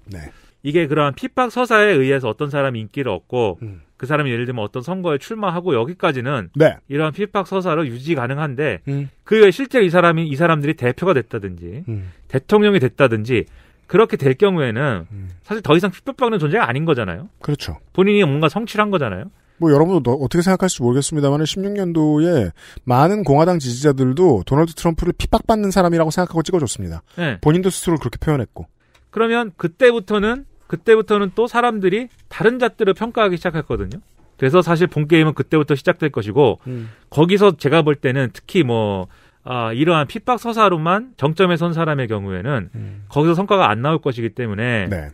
네. 이게 그런 핍박 서사에 의해서 어떤 사람이 인기를 얻고 음. 그 사람이 예를 들면 어떤 선거에 출마하고 여기까지는 네. 이러한 핍박 서사로 유지 가능한데 음. 그 외에 실제 이 사람이 이 사람들이 대표가 됐다든지 음. 대통령이 됐다든지 그렇게 될 경우에는 음. 사실 더 이상 핏볕박는 존재가 아닌 거잖아요. 그렇죠. 본인이 뭔가 성취를 한 거잖아요. 뭐 여러분도 어떻게 생각하실지 모르겠습니다만 16년도에 많은 공화당 지지자들도 도널드 트럼프를 핍박받는 사람이라고 생각하고 찍어줬습니다. 네. 본인도 스스로 그렇게 표현했고. 그러면 그때부터는 그때부터는 또 사람들이 다른 잣들을 평가하기 시작했거든요. 그래서 사실 본 게임은 그때부터 시작될 것이고 음. 거기서 제가 볼 때는 특히 뭐 아, 이러한 핍박 서사로만 정점에 선 사람의 경우에는 음. 거기서 성과가 안 나올 것이기 때문에 네.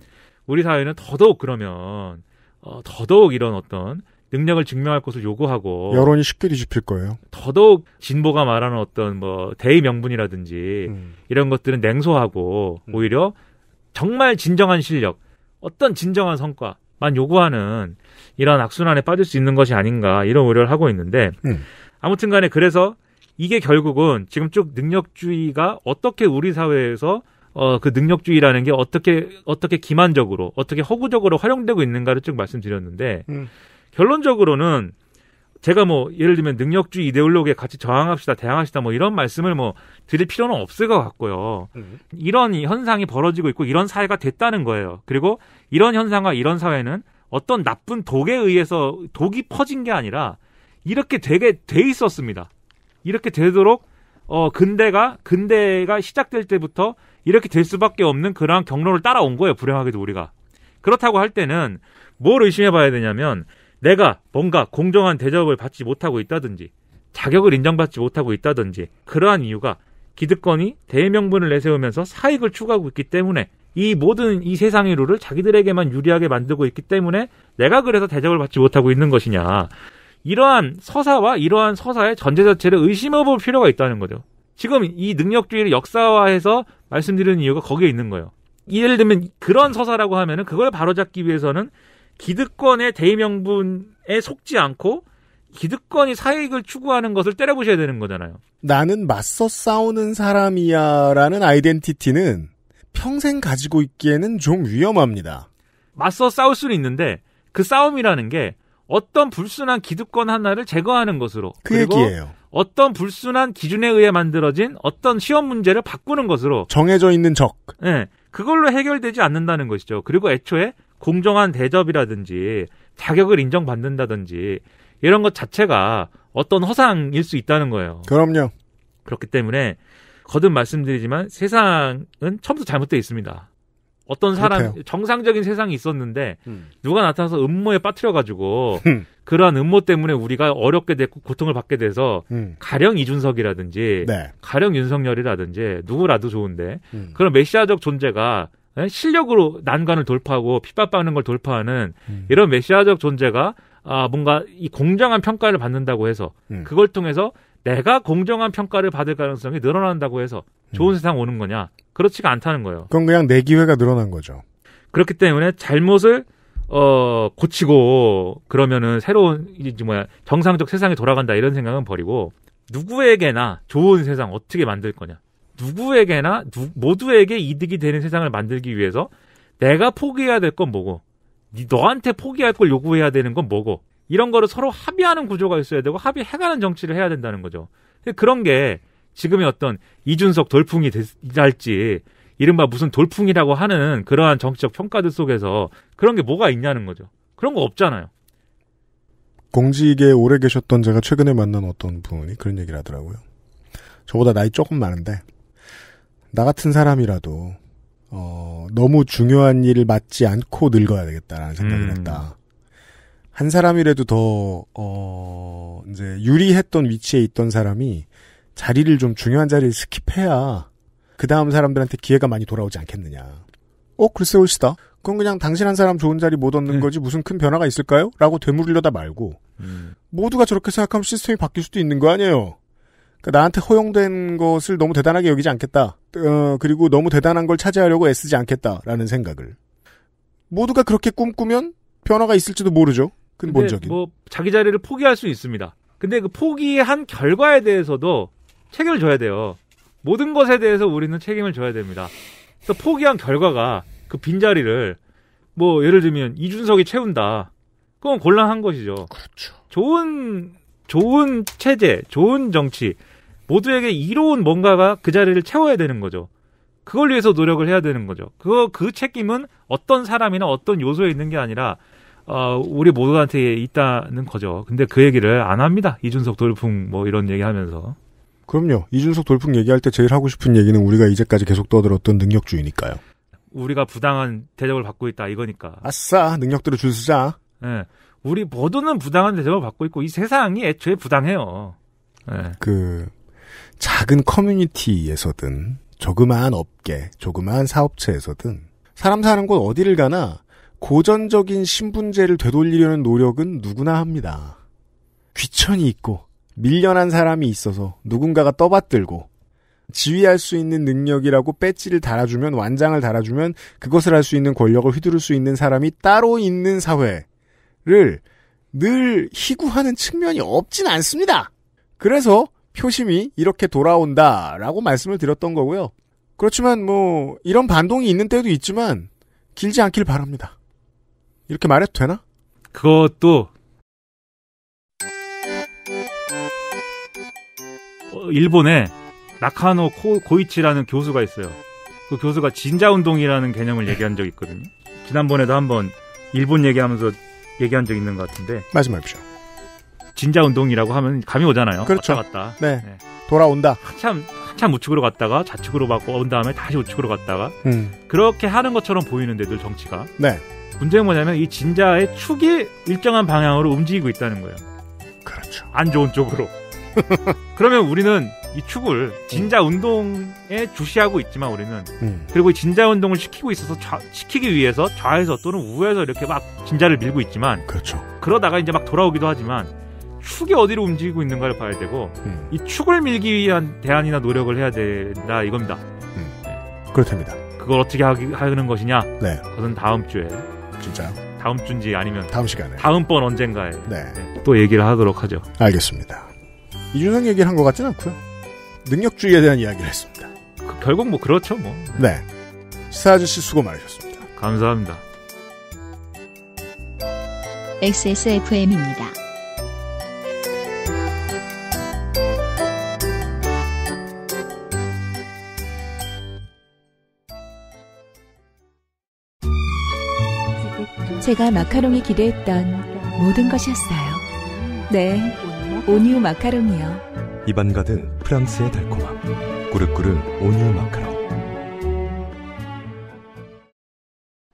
우리 사회는 더더욱 그러면 어, 더더욱 이런 어떤 능력을 증명할 것을 요구하고 여론이 쉽게 뒤집힐 거예요. 더더욱 진보가 말하는 어떤 뭐 대의 명분이라든지 음. 이런 것들은 냉소하고 음. 오히려 정말 진정한 실력, 어떤 진정한 성과만 요구하는 이런 악순환에 빠질 수 있는 것이 아닌가 이런 우려를 하고 있는데 음. 아무튼간에 그래서 이게 결국은 지금 쭉 능력주의가 어떻게 우리 사회에서 어, 그 능력주의라는 게 어떻게, 어떻게 기만적으로, 어떻게 허구적으로 활용되고 있는가를 쭉 말씀드렸는데, 음. 결론적으로는 제가 뭐, 예를 들면 능력주의 이데올로기에 같이 저항합시다, 대항합시다, 뭐 이런 말씀을 뭐 드릴 필요는 없을 것 같고요. 음. 이런 현상이 벌어지고 있고, 이런 사회가 됐다는 거예요. 그리고 이런 현상과 이런 사회는 어떤 나쁜 독에 의해서 독이 퍼진 게 아니라, 이렇게 되게 돼 있었습니다. 이렇게 되도록 어 근대가 근대가 시작될 때부터 이렇게 될 수밖에 없는 그러한 경로를 따라온 거예요. 불행하게도 우리가 그렇다고 할 때는 뭘 의심해봐야 되냐면 내가 뭔가 공정한 대접을 받지 못하고 있다든지 자격을 인정받지 못하고 있다든지 그러한 이유가 기득권이 대명분을 내세우면서 사익을 추구하고 있기 때문에 이 모든 이 세상의 룰을 자기들에게만 유리하게 만들고 있기 때문에 내가 그래서 대접을 받지 못하고 있는 것이냐. 이러한 서사와 이러한 서사의 전제 자체를 의심해 볼 필요가 있다는 거죠. 지금 이 능력주의를 역사화해서 말씀드리는 이유가 거기에 있는 거예요. 예를 들면 그런 서사라고 하면은 그걸 바로잡기 위해서는 기득권의 대의명분에 속지 않고 기득권이 사익을 추구하는 것을 때려보셔야 되는 거잖아요. 나는 맞서 싸우는 사람이야라는 아이덴티티는 평생 가지고 있기에는 좀 위험합니다. 맞서 싸울 수는 있는데 그 싸움이라는 게 어떤 불순한 기득권 하나를 제거하는 것으로 그 그리고 얘기예요. 어떤 불순한 기준에 의해 만들어진 어떤 시험 문제를 바꾸는 것으로 정해져 있는 적. 예. 네, 그걸로 해결되지 않는다는 것이죠. 그리고 애초에 공정한 대접이라든지 자격을 인정받는다든지 이런 것 자체가 어떤 허상일 수 있다는 거예요. 그럼요. 그렇기 때문에 거듭 말씀드리지만 세상은 처음부터 잘못되어 있습니다. 어떤 사람 그렇대요. 정상적인 세상이 있었는데 음. 누가 나타나서 음모에 빠뜨려 가지고 그러한 음모 때문에 우리가 어렵게 됐고 고통을 받게 돼서 음. 가령 이준석이라든지 네. 가령 윤석열이라든지 누구라도 좋은데 음. 그런 메시아적 존재가 예, 실력으로 난관을 돌파하고 핍박받는 걸 돌파하는 음. 이런 메시아적 존재가 아 뭔가 이 공정한 평가를 받는다고 해서 음. 그걸 통해서 내가 공정한 평가를 받을 가능성이 늘어난다고 해서 좋은 음. 세상 오는 거냐? 그렇지가 않다는 거예요. 그건 그냥 내 기회가 늘어난 거죠. 그렇기 때문에 잘못을 어 고치고 그러면은 새로운 이제 뭐야 정상적 세상에 돌아간다 이런 생각은 버리고 누구에게나 좋은 세상 어떻게 만들 거냐? 누구에게나 누, 모두에게 이득이 되는 세상을 만들기 위해서 내가 포기해야 될 건 뭐고 너한테 포기할 걸 요구해야 되는 건 뭐고 이런 거를 서로 합의하는 구조가 있어야 되고 합의해가는 정치를 해야 된다는 거죠. 그런 게 지금의 어떤 이준석 돌풍이 될지 이른바 무슨 돌풍이라고 하는 그러한 정치적 평가들 속에서 그런 게 뭐가 있냐는 거죠. 그런 거 없잖아요. 공직에 오래 계셨던 제가 최근에 만난 어떤 분이 그런 얘기를 하더라고요. 저보다 나이 조금 많은데 나 같은 사람이라도 어, 너무 중요한 일을 맡지 않고 늙어야 되겠다라는 생각을 음. 했다. 한 사람이라도 더, 어, 이제 유리했던 위치에 있던 사람이 자리를 좀 중요한 자리를 스킵해야 그 다음 사람들한테 기회가 많이 돌아오지 않겠느냐. 어, 글쎄 옳시다그럼 그냥 당신 한 사람 좋은 자리 못 얻는 음. 거지 무슨 큰 변화가 있을까요? 라고 되물으려다 말고 음. 모두가 저렇게 생각하면 시스템이 바뀔 수도 있는 거 아니에요. 그러니까 나한테 허용된 것을 너무 대단하게 여기지 않겠다. 어, 그리고 너무 대단한 걸 차지하려고 애쓰지 않겠다라는 생각을 모두가 그렇게 꿈꾸면 변화가 있을지도 모르죠. 근본적인. 뭐 자기 자리를 포기할 수 있습니다. 근데 그 포기한 결과에 대해서도 책임을 져야 돼요. 모든 것에 대해서 우리는 책임을 져야 됩니다. 그래서 포기한 결과가 그 빈자리를 뭐 예를 들면 이준석이 채운다. 그건 곤란한 것이죠. 그렇죠. 좋은 좋은 체제, 좋은 정치 모두에게 이로운 뭔가가 그 자리를 채워야 되는 거죠. 그걸 위해서 노력을 해야 되는 거죠. 그 그 책임은 어떤 사람이나 어떤 요소에 있는 게 아니라 어, 우리 모두한테 있다는 거죠. 근데 그 얘기를 안 합니다. 이준석 돌풍 뭐 이런 얘기 하면서. 그럼요. 이준석 돌풍 얘기할 때 제일 하고 싶은 얘기는 우리가 이제까지 계속 떠들었던 능력주의니까요. 우리가 부당한 대접을 받고 있다 이거니까. 아싸 능력들을줄수자 예. 우리 모두는 부당한 대접을 받고 있고 이 세상이 애초에 부당해요. 예. 그 작은 커뮤니티에서든 조그마한 업계, 조그마한 사업체에서든 사람 사는 곳 어디를 가나 고전적인 신분제를 되돌리려는 노력은 누구나 합니다. 귀천이 있고 밀려난 사람이 있어서 누군가가 떠받들고 지휘할 수 있는 능력이라고 배지를 달아주면 완장을 달아주면 그것을 할 수 있는 권력을 휘두를 수 있는 사람이 따로 있는 사회를 늘 희구하는 측면이 없진 않습니다. 그래서 표심이 이렇게 돌아온다라고 말씀을 드렸던 거고요. 그렇지만 뭐 이런 반동이 있는 때도 있지만 길지 않길 바랍니다. 이렇게 말해도 되나? 그것도 어, 일본에 나카노 고, 이치라는 교수가 있어요. 그 교수가 진자운동이라는 개념을 얘기한 적이 있거든요. 지난번에도 한번 일본 얘기하면서 얘기한 적 있는 것 같은데. 말씀하십시오. 진자운동이라고 하면 감이 오잖아요. 그렇죠. 왔다 갔다. 네. 네. 돌아온다. 한참, 한참 우측으로 갔다가 좌측으로 바꿔 온 다음에 다시 우측으로 갔다가. 음. 그렇게 하는 것처럼 보이는데 늘 정치가. 네. 문제는 뭐냐면 이 진자의 축이 일정한 방향으로 움직이고 있다는 거예요. 그렇죠. 안 좋은 쪽으로. 그러면 우리는 이 축을 음. 진자 운동에 주시하고 있지만 우리는 음. 그리고 진자 운동을 시키고 있어서 좌, 시키기 위해서 좌에서 또는 우에서 이렇게 막 진자를 밀고 있지만 그렇죠. 그러다가 이제 막 돌아오기도 하지만 축이 어디로 움직이고 있는가를 봐야 되고 음. 이 축을 밀기 위한 대안이나 노력을 해야 된다 이겁니다. 음. 네. 그렇답니다. 그걸 어떻게 하기, 하는 것이냐? 네. 그것은 다음 주에 진짜. 다음 주인지 아니면 다음 시간에 다음 번 언젠가에 네. 또 얘기를 하도록 하죠. 알겠습니다. 이준석 얘기를 한 것같지는 않고요. 능력주의에 대한 이야기를 했습니다. 그, 결국 뭐 그렇죠 뭐. 네. 시사 아저씨 수고 많으셨습니다. 감사합니다. XSFM입니다. 제가 마카롱이 기대했던 모든 것이었어요. 네, 오뉴 마카롱이요. 입안 가득 프랑스의 달콤함. 꾸르꾸르 오뉴 마카롱.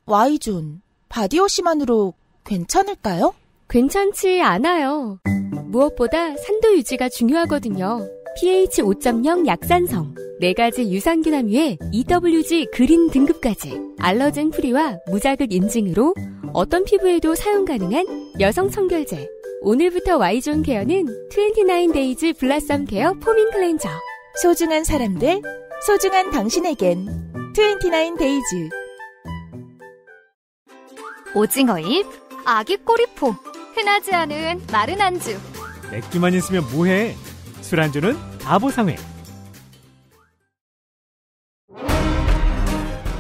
Y존, 바디워시만으로 괜찮을까요? 괜찮지 않아요. 무엇보다 산도 유지가 중요하거든요. pH 5.0 약산성, 4가지 유산균 함유에 EWG 그린 등급까지 알러젠 프리와 무자극 인증으로 어떤 피부에도 사용 가능한 여성 청결제. 오늘부터 Y존 케어는 29데이즈 블라썸 케어 포밍 클렌저. 소중한 사람들, 소중한 당신에겐 29데이즈. 오징어 잎, 아기 꼬리포, 흔하지 않은 마른 안주. 맥주만 있으면 뭐해? 술안주는 다보상회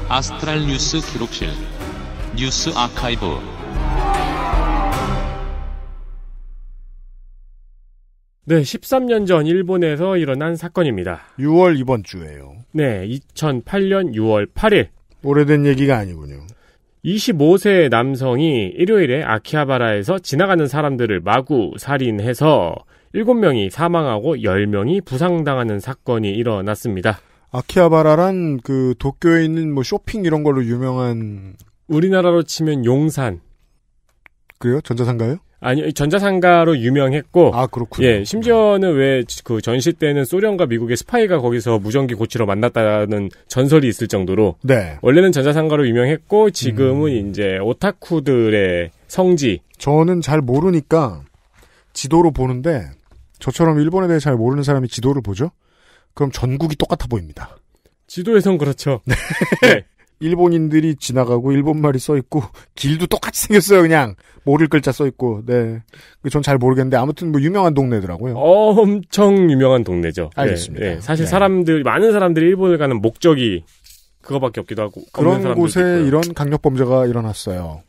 아스트랄 뉴스 기록실. 뉴스 아카이브 네, 13년 전 일본에서 일어난 사건입니다. 6월 이번 주에요. 네, 2008년 6월 8일. 오래된 얘기가 아니군요. 25세 남성이 일요일에 아키하바라에서 지나가는 사람들을 마구 살인해서 7명이 사망하고 10명이 부상당하는 사건이 일어났습니다. 아키하바라란 그 도쿄에 있는 뭐 쇼핑 이런 걸로 유명한 우리나라로 치면 용산. 그래요? 전자상가요? 아니 요 전자상가로 유명했고 아 그렇군요. 예 심지어는 왜 그 전시 때는 소련과 미국의 스파이가 거기서 무전기 고치러 만났다는 전설이 있을 정도로 네. 원래는 전자상가로 유명했고 지금은 음. 이제 오타쿠들의 성지. 저는 잘 모르니까 지도로 보는데 저처럼 일본에 대해 잘 모르는 사람이 지도를 보죠. 그럼 전국이 똑같아 보입니다. 지도에선 그렇죠. 네. 네. 일본인들이 지나가고 일본말이 써 있고 길도 똑같이 생겼어요 그냥 모를 글자 써 있고 네전잘 그 모르겠는데 아무튼 뭐 유명한 동네더라고요. 엄청 유명한 동네죠. 예, 알겠습니다. 네, 네. 사실 네. 사람들 많은 사람들이 일본을 가는 목적이 그거밖에 없기도 하고 그런 곳에 있고요. 이런 강력 범죄가 일어났어요.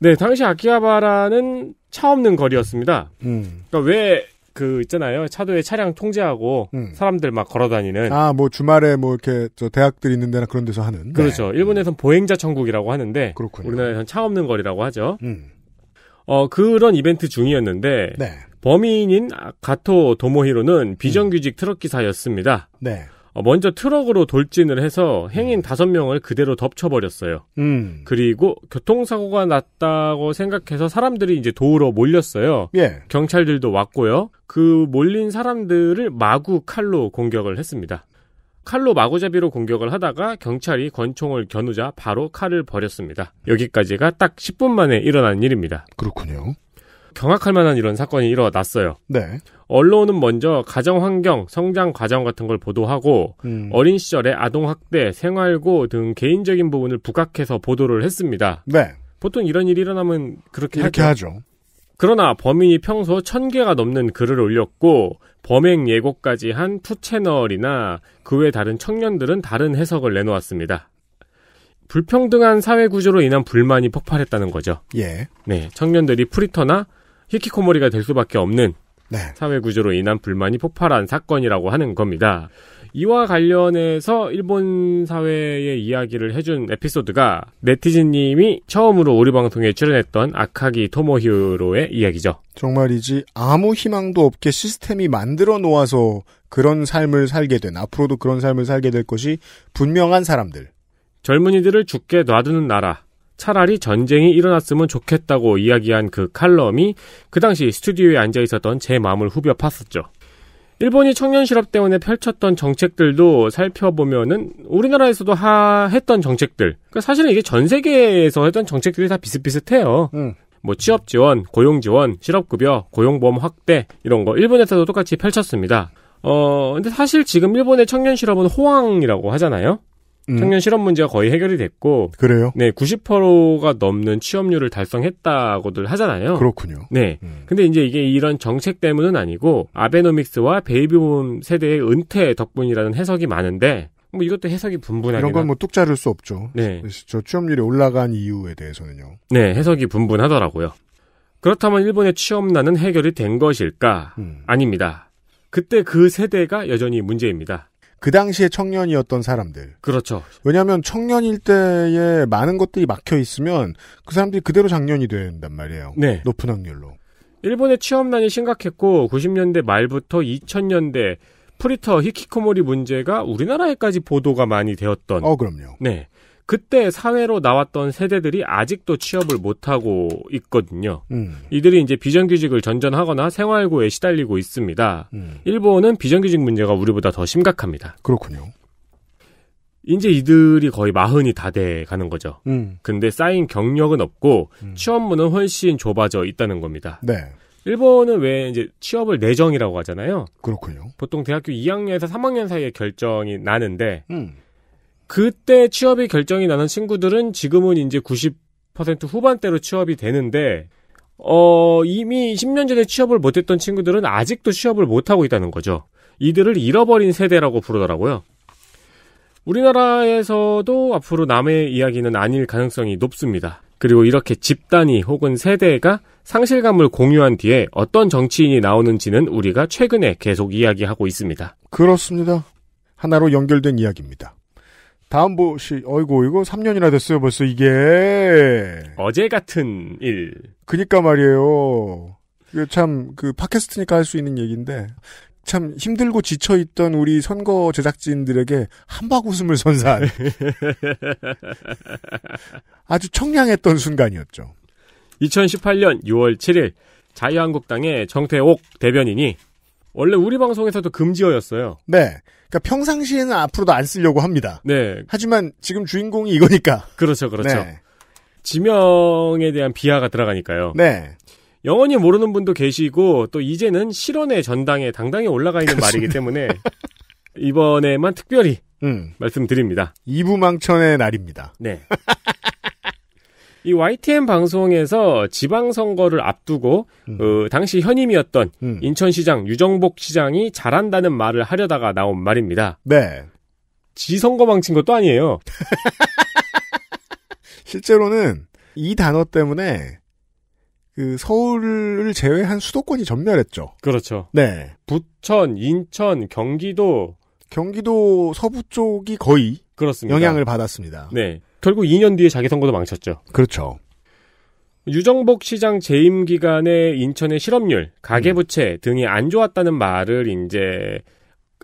네 당시 아키하바라는 차 없는 거리였습니다. 음. 그러니까 왜그 있잖아요. 차도에 차량 통제하고 음. 사람들 막 걸어다니는. 아, 뭐 주말에 뭐 이렇게 저 대학들 있는 데나 그런 데서 하는. 그렇죠. 네. 일본에선 음. 보행자 천국이라고 하는데 그렇군요. 우리나라에선 차 없는 거리라고 하죠. 음. 어, 그런 이벤트 중이었는데 네. 범인인 가토 도모히로는 비정규직 트럭 기사였습니다. 네. 어, 먼저 트럭으로 돌진을 해서 행인 다섯 명을 그대로 덮쳐버렸어요. 음. 그리고 교통사고가 났다고 생각해서 사람들이 이제 도우러 몰렸어요. 예. 경찰들도 왔고요. 그 몰린 사람들을 마구 칼로 공격을 했습니다. 칼로 마구잡이로 공격을 하다가 경찰이 권총을 겨누자 바로 칼을 버렸습니다. 여기까지가 딱 10분 만에 일어난 일입니다. 그렇군요. 경악할 만한 이런 사건이 일어났어요. 네. 언론은 먼저 가정 환경, 성장 과정 같은 걸 보도하고 음. 어린 시절에 아동 학대, 생활고 등 개인적인 부분을 부각해서 보도를 했습니다. 네. 보통 이런 일이 일어나면 그렇게 이렇게 하죠. 하죠. 그러나 범인이 평소 천개가 넘는 글을 올렸고 범행 예고까지 한투 채널이나 그 외 다른 청년들은 다른 해석을 내놓았습니다. 불평등한 사회 구조로 인한 불만이 폭발했다는 거죠. 예. 네, 청년들이 프리터나 히키코모리가 될 수밖에 없는 네. 사회 구조로 인한 불만이 폭발한 사건이라고 하는 겁니다. 이와 관련해서 일본 사회의 이야기를 해준 에피소드가 네티즌님이 처음으로 우리 방송에 출연했던 아카기 토모히로의 이야기죠. 정말이지 아무 희망도 없게 시스템이 만들어 놓아서 그런 삶을 살게 된 앞으로도 그런 삶을 살게 될 것이 분명한 사람들. 젊은이들을 죽게 놔두는 나라. 차라리 전쟁이 일어났으면 좋겠다고 이야기한 그 칼럼이 그 당시 스튜디오에 앉아 있었던 제 마음을 후벼 팠었죠. 일본이 청년 실업 때문에 펼쳤던 정책들도 살펴보면은 우리나라에서도 하 했던 정책들. 그러니까 사실은 이게 전 세계에서 했던 정책들이 다 비슷비슷해요. 응. 음. 뭐 취업 지원, 고용 지원, 실업 급여, 고용보험 확대 이런 거 일본에서도 똑같이 펼쳤습니다. 어, 근데 사실 지금 일본의 청년 실업은 호황이라고 하잖아요. 음. 청년 실업 문제가 거의 해결이 됐고 그래요? 네, 90%가 넘는 취업률을 달성했다고들 하잖아요. 그렇군요. 네. 음. 근데 이제 이게 이런 정책 때문은 아니고 아베노믹스와 베이비붐 세대의 은퇴 덕분이라는 해석이 많은데 뭐 이것도 해석이 분분하게 이런 건 뭐 뚝 자를 수 없죠. 네. 저 취업률이 올라간 이유에 대해서는요. 네, 해석이 분분하더라고요. 그렇다면 일본의 취업난은 해결이 된 것일까? 음. 아닙니다. 그때 그 세대가 여전히 문제입니다. 그 당시에 청년이었던 사람들. 그렇죠. 왜냐하면 청년일 때에 많은 것들이 막혀 있으면 그 사람들이 그대로 장년이 된단 말이에요. 네. 높은 확률로. 일본의 취업난이 심각했고 90년대 말부터 2000년대 프리터 히키코모리 문제가 우리나라에까지 보도가 많이 되었던. 어, 그럼요. 네. 그때 사회로 나왔던 세대들이 아직도 취업을 못하고 있거든요. 음. 이들이 이제 비정규직을 전전하거나 생활고에 시달리고 있습니다. 음. 일본은 비정규직 문제가 우리보다 더 심각합니다. 그렇군요. 이제 이들이 거의 마흔이 다 돼 가는 거죠. 음. 근데 쌓인 경력은 없고 음. 취업문은 훨씬 좁아져 있다는 겁니다. 네. 일본은 왜 이제 취업을 내정이라고 하잖아요. 그렇군요. 보통 대학교 2학년에서 3학년 사이에 결정이 나는데 음. 그때 취업이 결정이 나는 친구들은 지금은 이제 90% 후반대로 취업이 되는데 어, 이미 10년 전에 취업을 못했던 친구들은 아직도 취업을 못하고 있다는 거죠. 이들을 잃어버린 세대라고 부르더라고요. 우리나라에서도 앞으로 남의 이야기는 아닐 가능성이 높습니다. 그리고 이렇게 집단이 혹은 세대가 상실감을 공유한 뒤에 어떤 정치인이 나오는지는 우리가 최근에 계속 이야기하고 있습니다. 그렇습니다. 하나로 연결된 이야기입니다. 다음 보시, 어이구 이거 3년이나 됐어요, 벌써 이게. 어제 같은 일. 그니까 말이에요. 이게 참, 그, 팟캐스트니까 할 수 있는 얘기인데, 참 힘들고 지쳐있던 우리 선거 제작진들에게 한박 웃음을 선사한. 아주 청량했던 순간이었죠. 2018년 6월 7일, 자유한국당의 정태옥 대변인이 원래 우리 방송에서도 금지어였어요. 네. 그러니까 평상시에는 앞으로도 안 쓰려고 합니다. 네. 하지만 지금 주인공이 이거니까. 그렇죠, 그렇죠. 네. 지명에 대한 비하가 들어가니까요. 네. 영원히 모르는 분도 계시고 또 이제는 실언의 전당에 당당히 올라가 있는 그렇습니다. 말이기 때문에 이번에만 특별히 음. 말씀드립니다. 이부망천의 날입니다. 네. 이 YTN 방송에서 지방선거를 앞두고 음. 어, 당시 현임이었던 음. 인천시장 유정복 시장이 잘한다는 말을 하려다가 나온 말입니다. 네. 지 선거 망친 것도 아니에요. 실제로는 이 단어 때문에 그 서울을 제외한 수도권이 전멸했죠. 그렇죠. 네. 부천, 인천, 경기도 경기도 서부 쪽이 거의 그렇습니다. 영향을 받았습니다. 네. 결국 2년 뒤에 자기 선거도 망쳤죠. 그렇죠. 유정복 시장 재임 기간에 인천의 실업률, 가계부채 음. 등이 안 좋았다는 말을 이제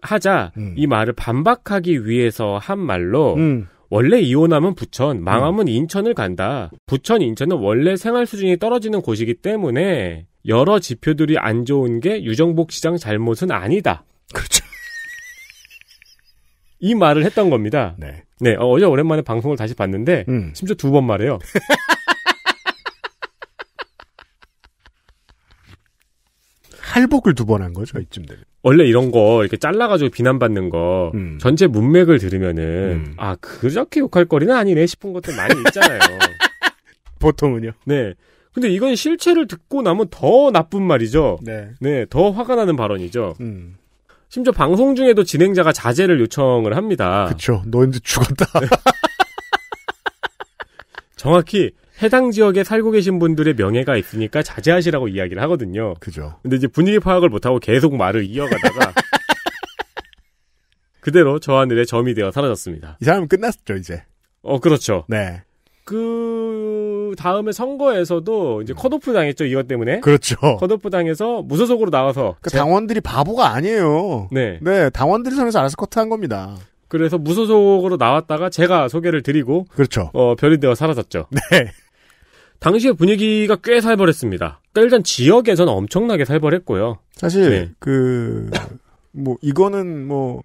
하자 음. 이 말을 반박하기 위해서 한 말로 음. 원래 이혼하면 부천, 망하면 음. 인천을 간다. 부천, 인천은 원래 생활 수준이 떨어지는 곳이기 때문에 여러 지표들이 안 좋은 게 유정복 시장 잘못은 아니다. 그렇죠. 이 말을 했던 겁니다. 네. 네, 어, 어제 오랜만에 방송을 다시 봤는데, 음. 심지어 두 번 말해요. 할복을 두 번 한 거죠, 이쯤 되면. 원래 이런 거, 이렇게 잘라가지고 비난받는 거, 음. 전체 문맥을 들으면은, 음. 아, 그렇게 욕할 거리는 아니네 싶은 것들 많이 있잖아요. 보통은요. 네. 근데 이건 실체를 듣고 나면 더 나쁜 말이죠. 네. 네, 더 화가 나는 발언이죠. 음. 심지어 방송 중에도 진행자가 자제를 요청을 합니다. 그렇죠. 너 이제 죽었다. 네. 정확히 해당 지역에 살고 계신 분들의 명예가 있으니까 자제하시라고 이야기를 하거든요. 그죠. 근데 이제 분위기 파악을 못하고 계속 말을 이어가다가 그대로 저 하늘에 점이 되어 사라졌습니다. 이 사람은 끝났죠, 이제. 어, 그렇죠. 네. 그 다음에 선거에서도 이제 음. 컷오프 당했죠 이것 때문에. 그렇죠. 컷오프 당해서 무소속으로 나와서 그 제... 당원들이 바보가 아니에요. 네. 네, 당원들이 선에서 알아서 커트한 겁니다. 그래서 무소속으로 나왔다가 제가 소개를 드리고 그렇죠. 어, 별이 되어 사라졌죠. 네. 당시의 분위기가 꽤 살벌했습니다. 일단 지역에서는 엄청나게 살벌했고요. 사실 네. 그뭐 이거는 뭐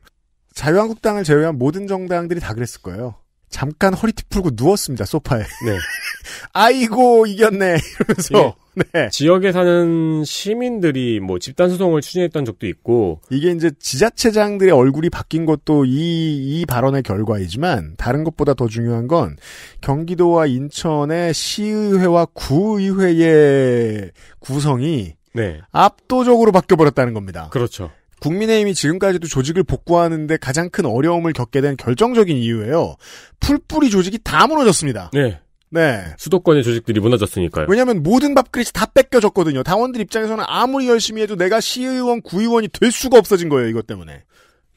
자유한국당을 제외한 모든 정당들이 다 그랬을 거예요. 잠깐 허리띠 풀고 누웠습니다 소파에. 네. 아이고 이겼네 이러면서. 예. 네. 지역에 사는 시민들이 뭐 집단 소송을 추진했던 적도 있고 이게 이제 지자체장들의 얼굴이 바뀐 것도 이이 이 발언의 결과이지만 다른 것보다 더 중요한 건 경기도와 인천의 시의회와 구의회의 구성이 네. 압도적으로 바뀌어 버렸다는 겁니다. 그렇죠. 국민의힘이 지금까지도 조직을 복구하는데 가장 큰 어려움을 겪게 된 결정적인 이유예요. 풀뿌리 조직이 다 무너졌습니다. 네. 네. 수도권의 조직들이 무너졌으니까요. 왜냐하면 모든 밥그릇이 다 뺏겨졌거든요. 당원들 입장에서는 아무리 열심히 해도 내가 시의원, 구의원이 될 수가 없어진 거예요. 이것 때문에.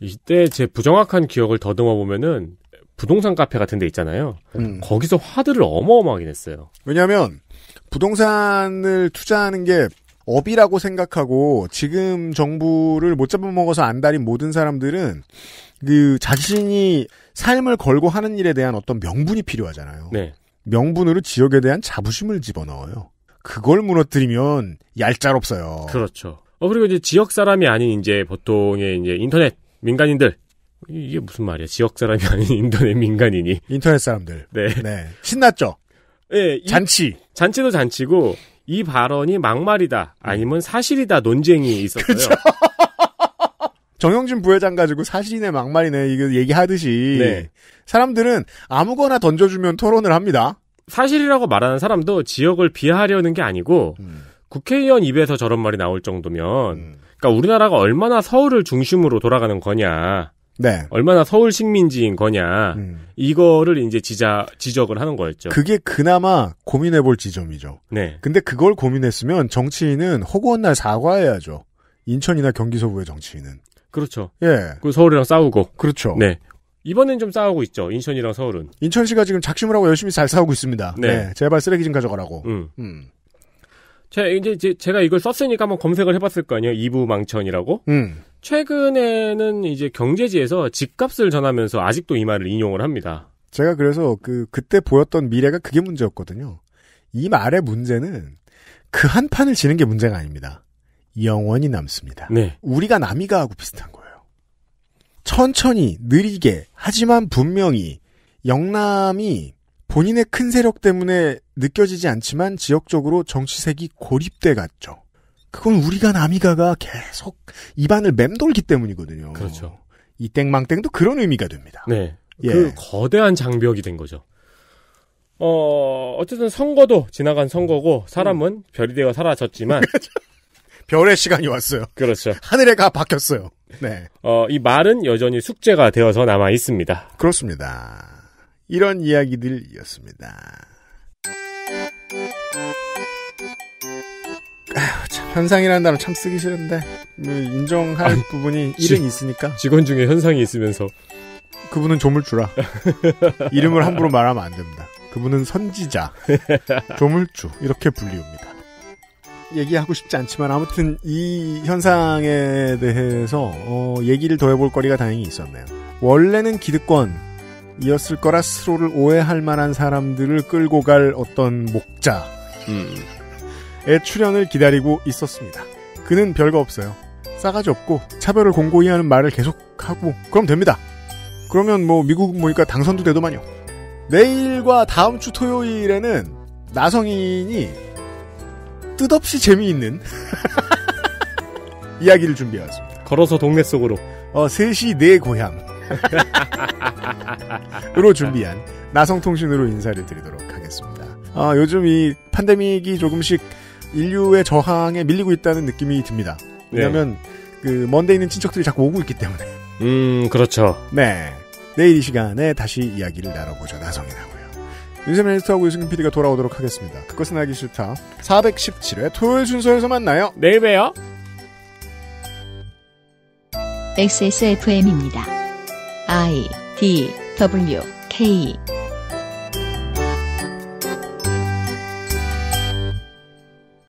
이때 제 부정확한 기억을 더듬어 보면은 부동산 카페 같은 데 있잖아요. 음. 거기서 화들을 어마어마하게 냈어요. 왜냐하면 부동산을 투자하는 게 업이라고 생각하고 지금 정부를 못 잡아먹어서 안달인 모든 사람들은 그 자신이 삶을 걸고 하는 일에 대한 어떤 명분이 필요하잖아요. 네. 명분으로 지역에 대한 자부심을 집어넣어요. 그걸 무너뜨리면 얄짤없어요. 그렇죠. 어 그리고 이제 지역 사람이 아닌 이제 보통의 이제 인터넷 민간인들 이게 무슨 말이야? 지역 사람이 아닌 인터넷 민간인이 인터넷 사람들. 네. 네. 신났죠. 네, 잔치. 잔치도 잔치고 이 발언이 막말이다 아니면 사실이다 논쟁이 있었어요. 정영진 부회장 가지고 사실이네 막말이네 이거 얘기하듯이 네. 사람들은 아무거나 던져주면 토론을 합니다. 사실이라고 말하는 사람도 지역을 비하하려는 게 아니고 음. 국회의원 입에서 저런 말이 나올 정도면 음. 그러니까 우리나라가 얼마나 서울을 중심으로 돌아가는 거냐 네. 얼마나 서울 식민지인 거냐 음. 이거를 이제 지자 지적을 하는 거였죠. 그게 그나마 고민해볼 지점이죠. 네. 근데 그걸 고민했으면 정치인은 허구한 날 사과해야죠. 인천이나 경기 서부의 정치인은. 그렇죠. 예. 그 서울이랑 싸우고. 그렇죠. 네. 이번엔 좀 싸우고 있죠. 인천이랑 서울은. 인천시가 지금 작심을 하고 열심히 잘 싸우고 있습니다. 네. 네. 제발 쓰레기 좀 가져가라고. 음. 음. 제가 이제 제가 이걸 썼으니까 한번 검색을 해봤을 거 아니에요. 이부 망천이라고. 음. 최근에는 이제 경제지에서 집값을 전하면서 아직도 이 말을 인용을 합니다. 제가 그래서 그 그때 보였던 미래가 그게 문제였거든요. 이 말의 문제는 그 한 판을 지는 게 문제가 아닙니다. 영원히 남습니다. 네. 우리가 남이가 하고 비슷한 거예요. 천천히 느리게 하지만 분명히 영남이 본인의 큰 세력 때문에 느껴지지 않지만 지역적으로 정치색이 고립돼 갔죠. 그건 우리가 남이가가 계속 입안을 맴돌기 때문이거든요. 그렇죠. 이 땡망땡도 그런 의미가 됩니다. 네. 예. 그 거대한 장벽이 된 거죠. 어, 어쨌든 선거도 지나간 선거고 사람은 음. 별이 되어 사라졌지만 그렇죠. 별의 시간이 왔어요. 그렇죠. 하늘에 가바뀌었어요 네. 어, 이 말은 여전히 숙제가 되어서 남아 있습니다. 그렇습니다. 이런 이야기들이었습니다. 아휴, 참 현상이라는 단어 참 쓰기 싫은데 그 인정할 아니, 부분이 지, 일은 있으니까 직원 중에 현상이 있으면서 그분은 조물주라 이름을 함부로 말하면 안 됩니다. 그분은 선지자 조물주 이렇게 불리웁니다. 얘기하고 싶지 않지만 아무튼 이 현상에 대해서 어, 얘기를 더 해볼 거리가 다행히 있었네요. 원래는 기득권 이었을 거라 스스로를 오해할 만한 사람들을 끌고 갈 어떤 목자의 음. 출연을 기다리고 있었습니다. 그는 별거 없어요. 싸가지 없고 차별을 공고히 하는 말을 계속하고 그럼 됩니다. 그러면 뭐 미국 보니까 당선도 되더만요. 내일과 다음 주 토요일에는 나성인이 뜻없이 재미있는 이야기를 준비해왔습니다. 걸어서 동네 속으로. 어, 셋이 내 네 고향. 으로 준비한 나성통신으로 인사를 드리도록 하겠습니다. 아, 요즘 이 팬데믹이 조금씩 인류의 저항에 밀리고 있다는 느낌이 듭니다. 네. 왜냐면, 네. 그, 먼데 있는 친척들이 자꾸 오고 있기 때문에. 음, 그렇죠. 네. 내일 이 시간에 다시 이야기를 나눠보죠. 나성이라고요. 윤세민 에스터하고 유승균 PD가 돌아오도록 하겠습니다. 그것은 하기 싫다. 417회 토요일 순서에서 만나요. 내일 봬요. XSFM입니다. I D W K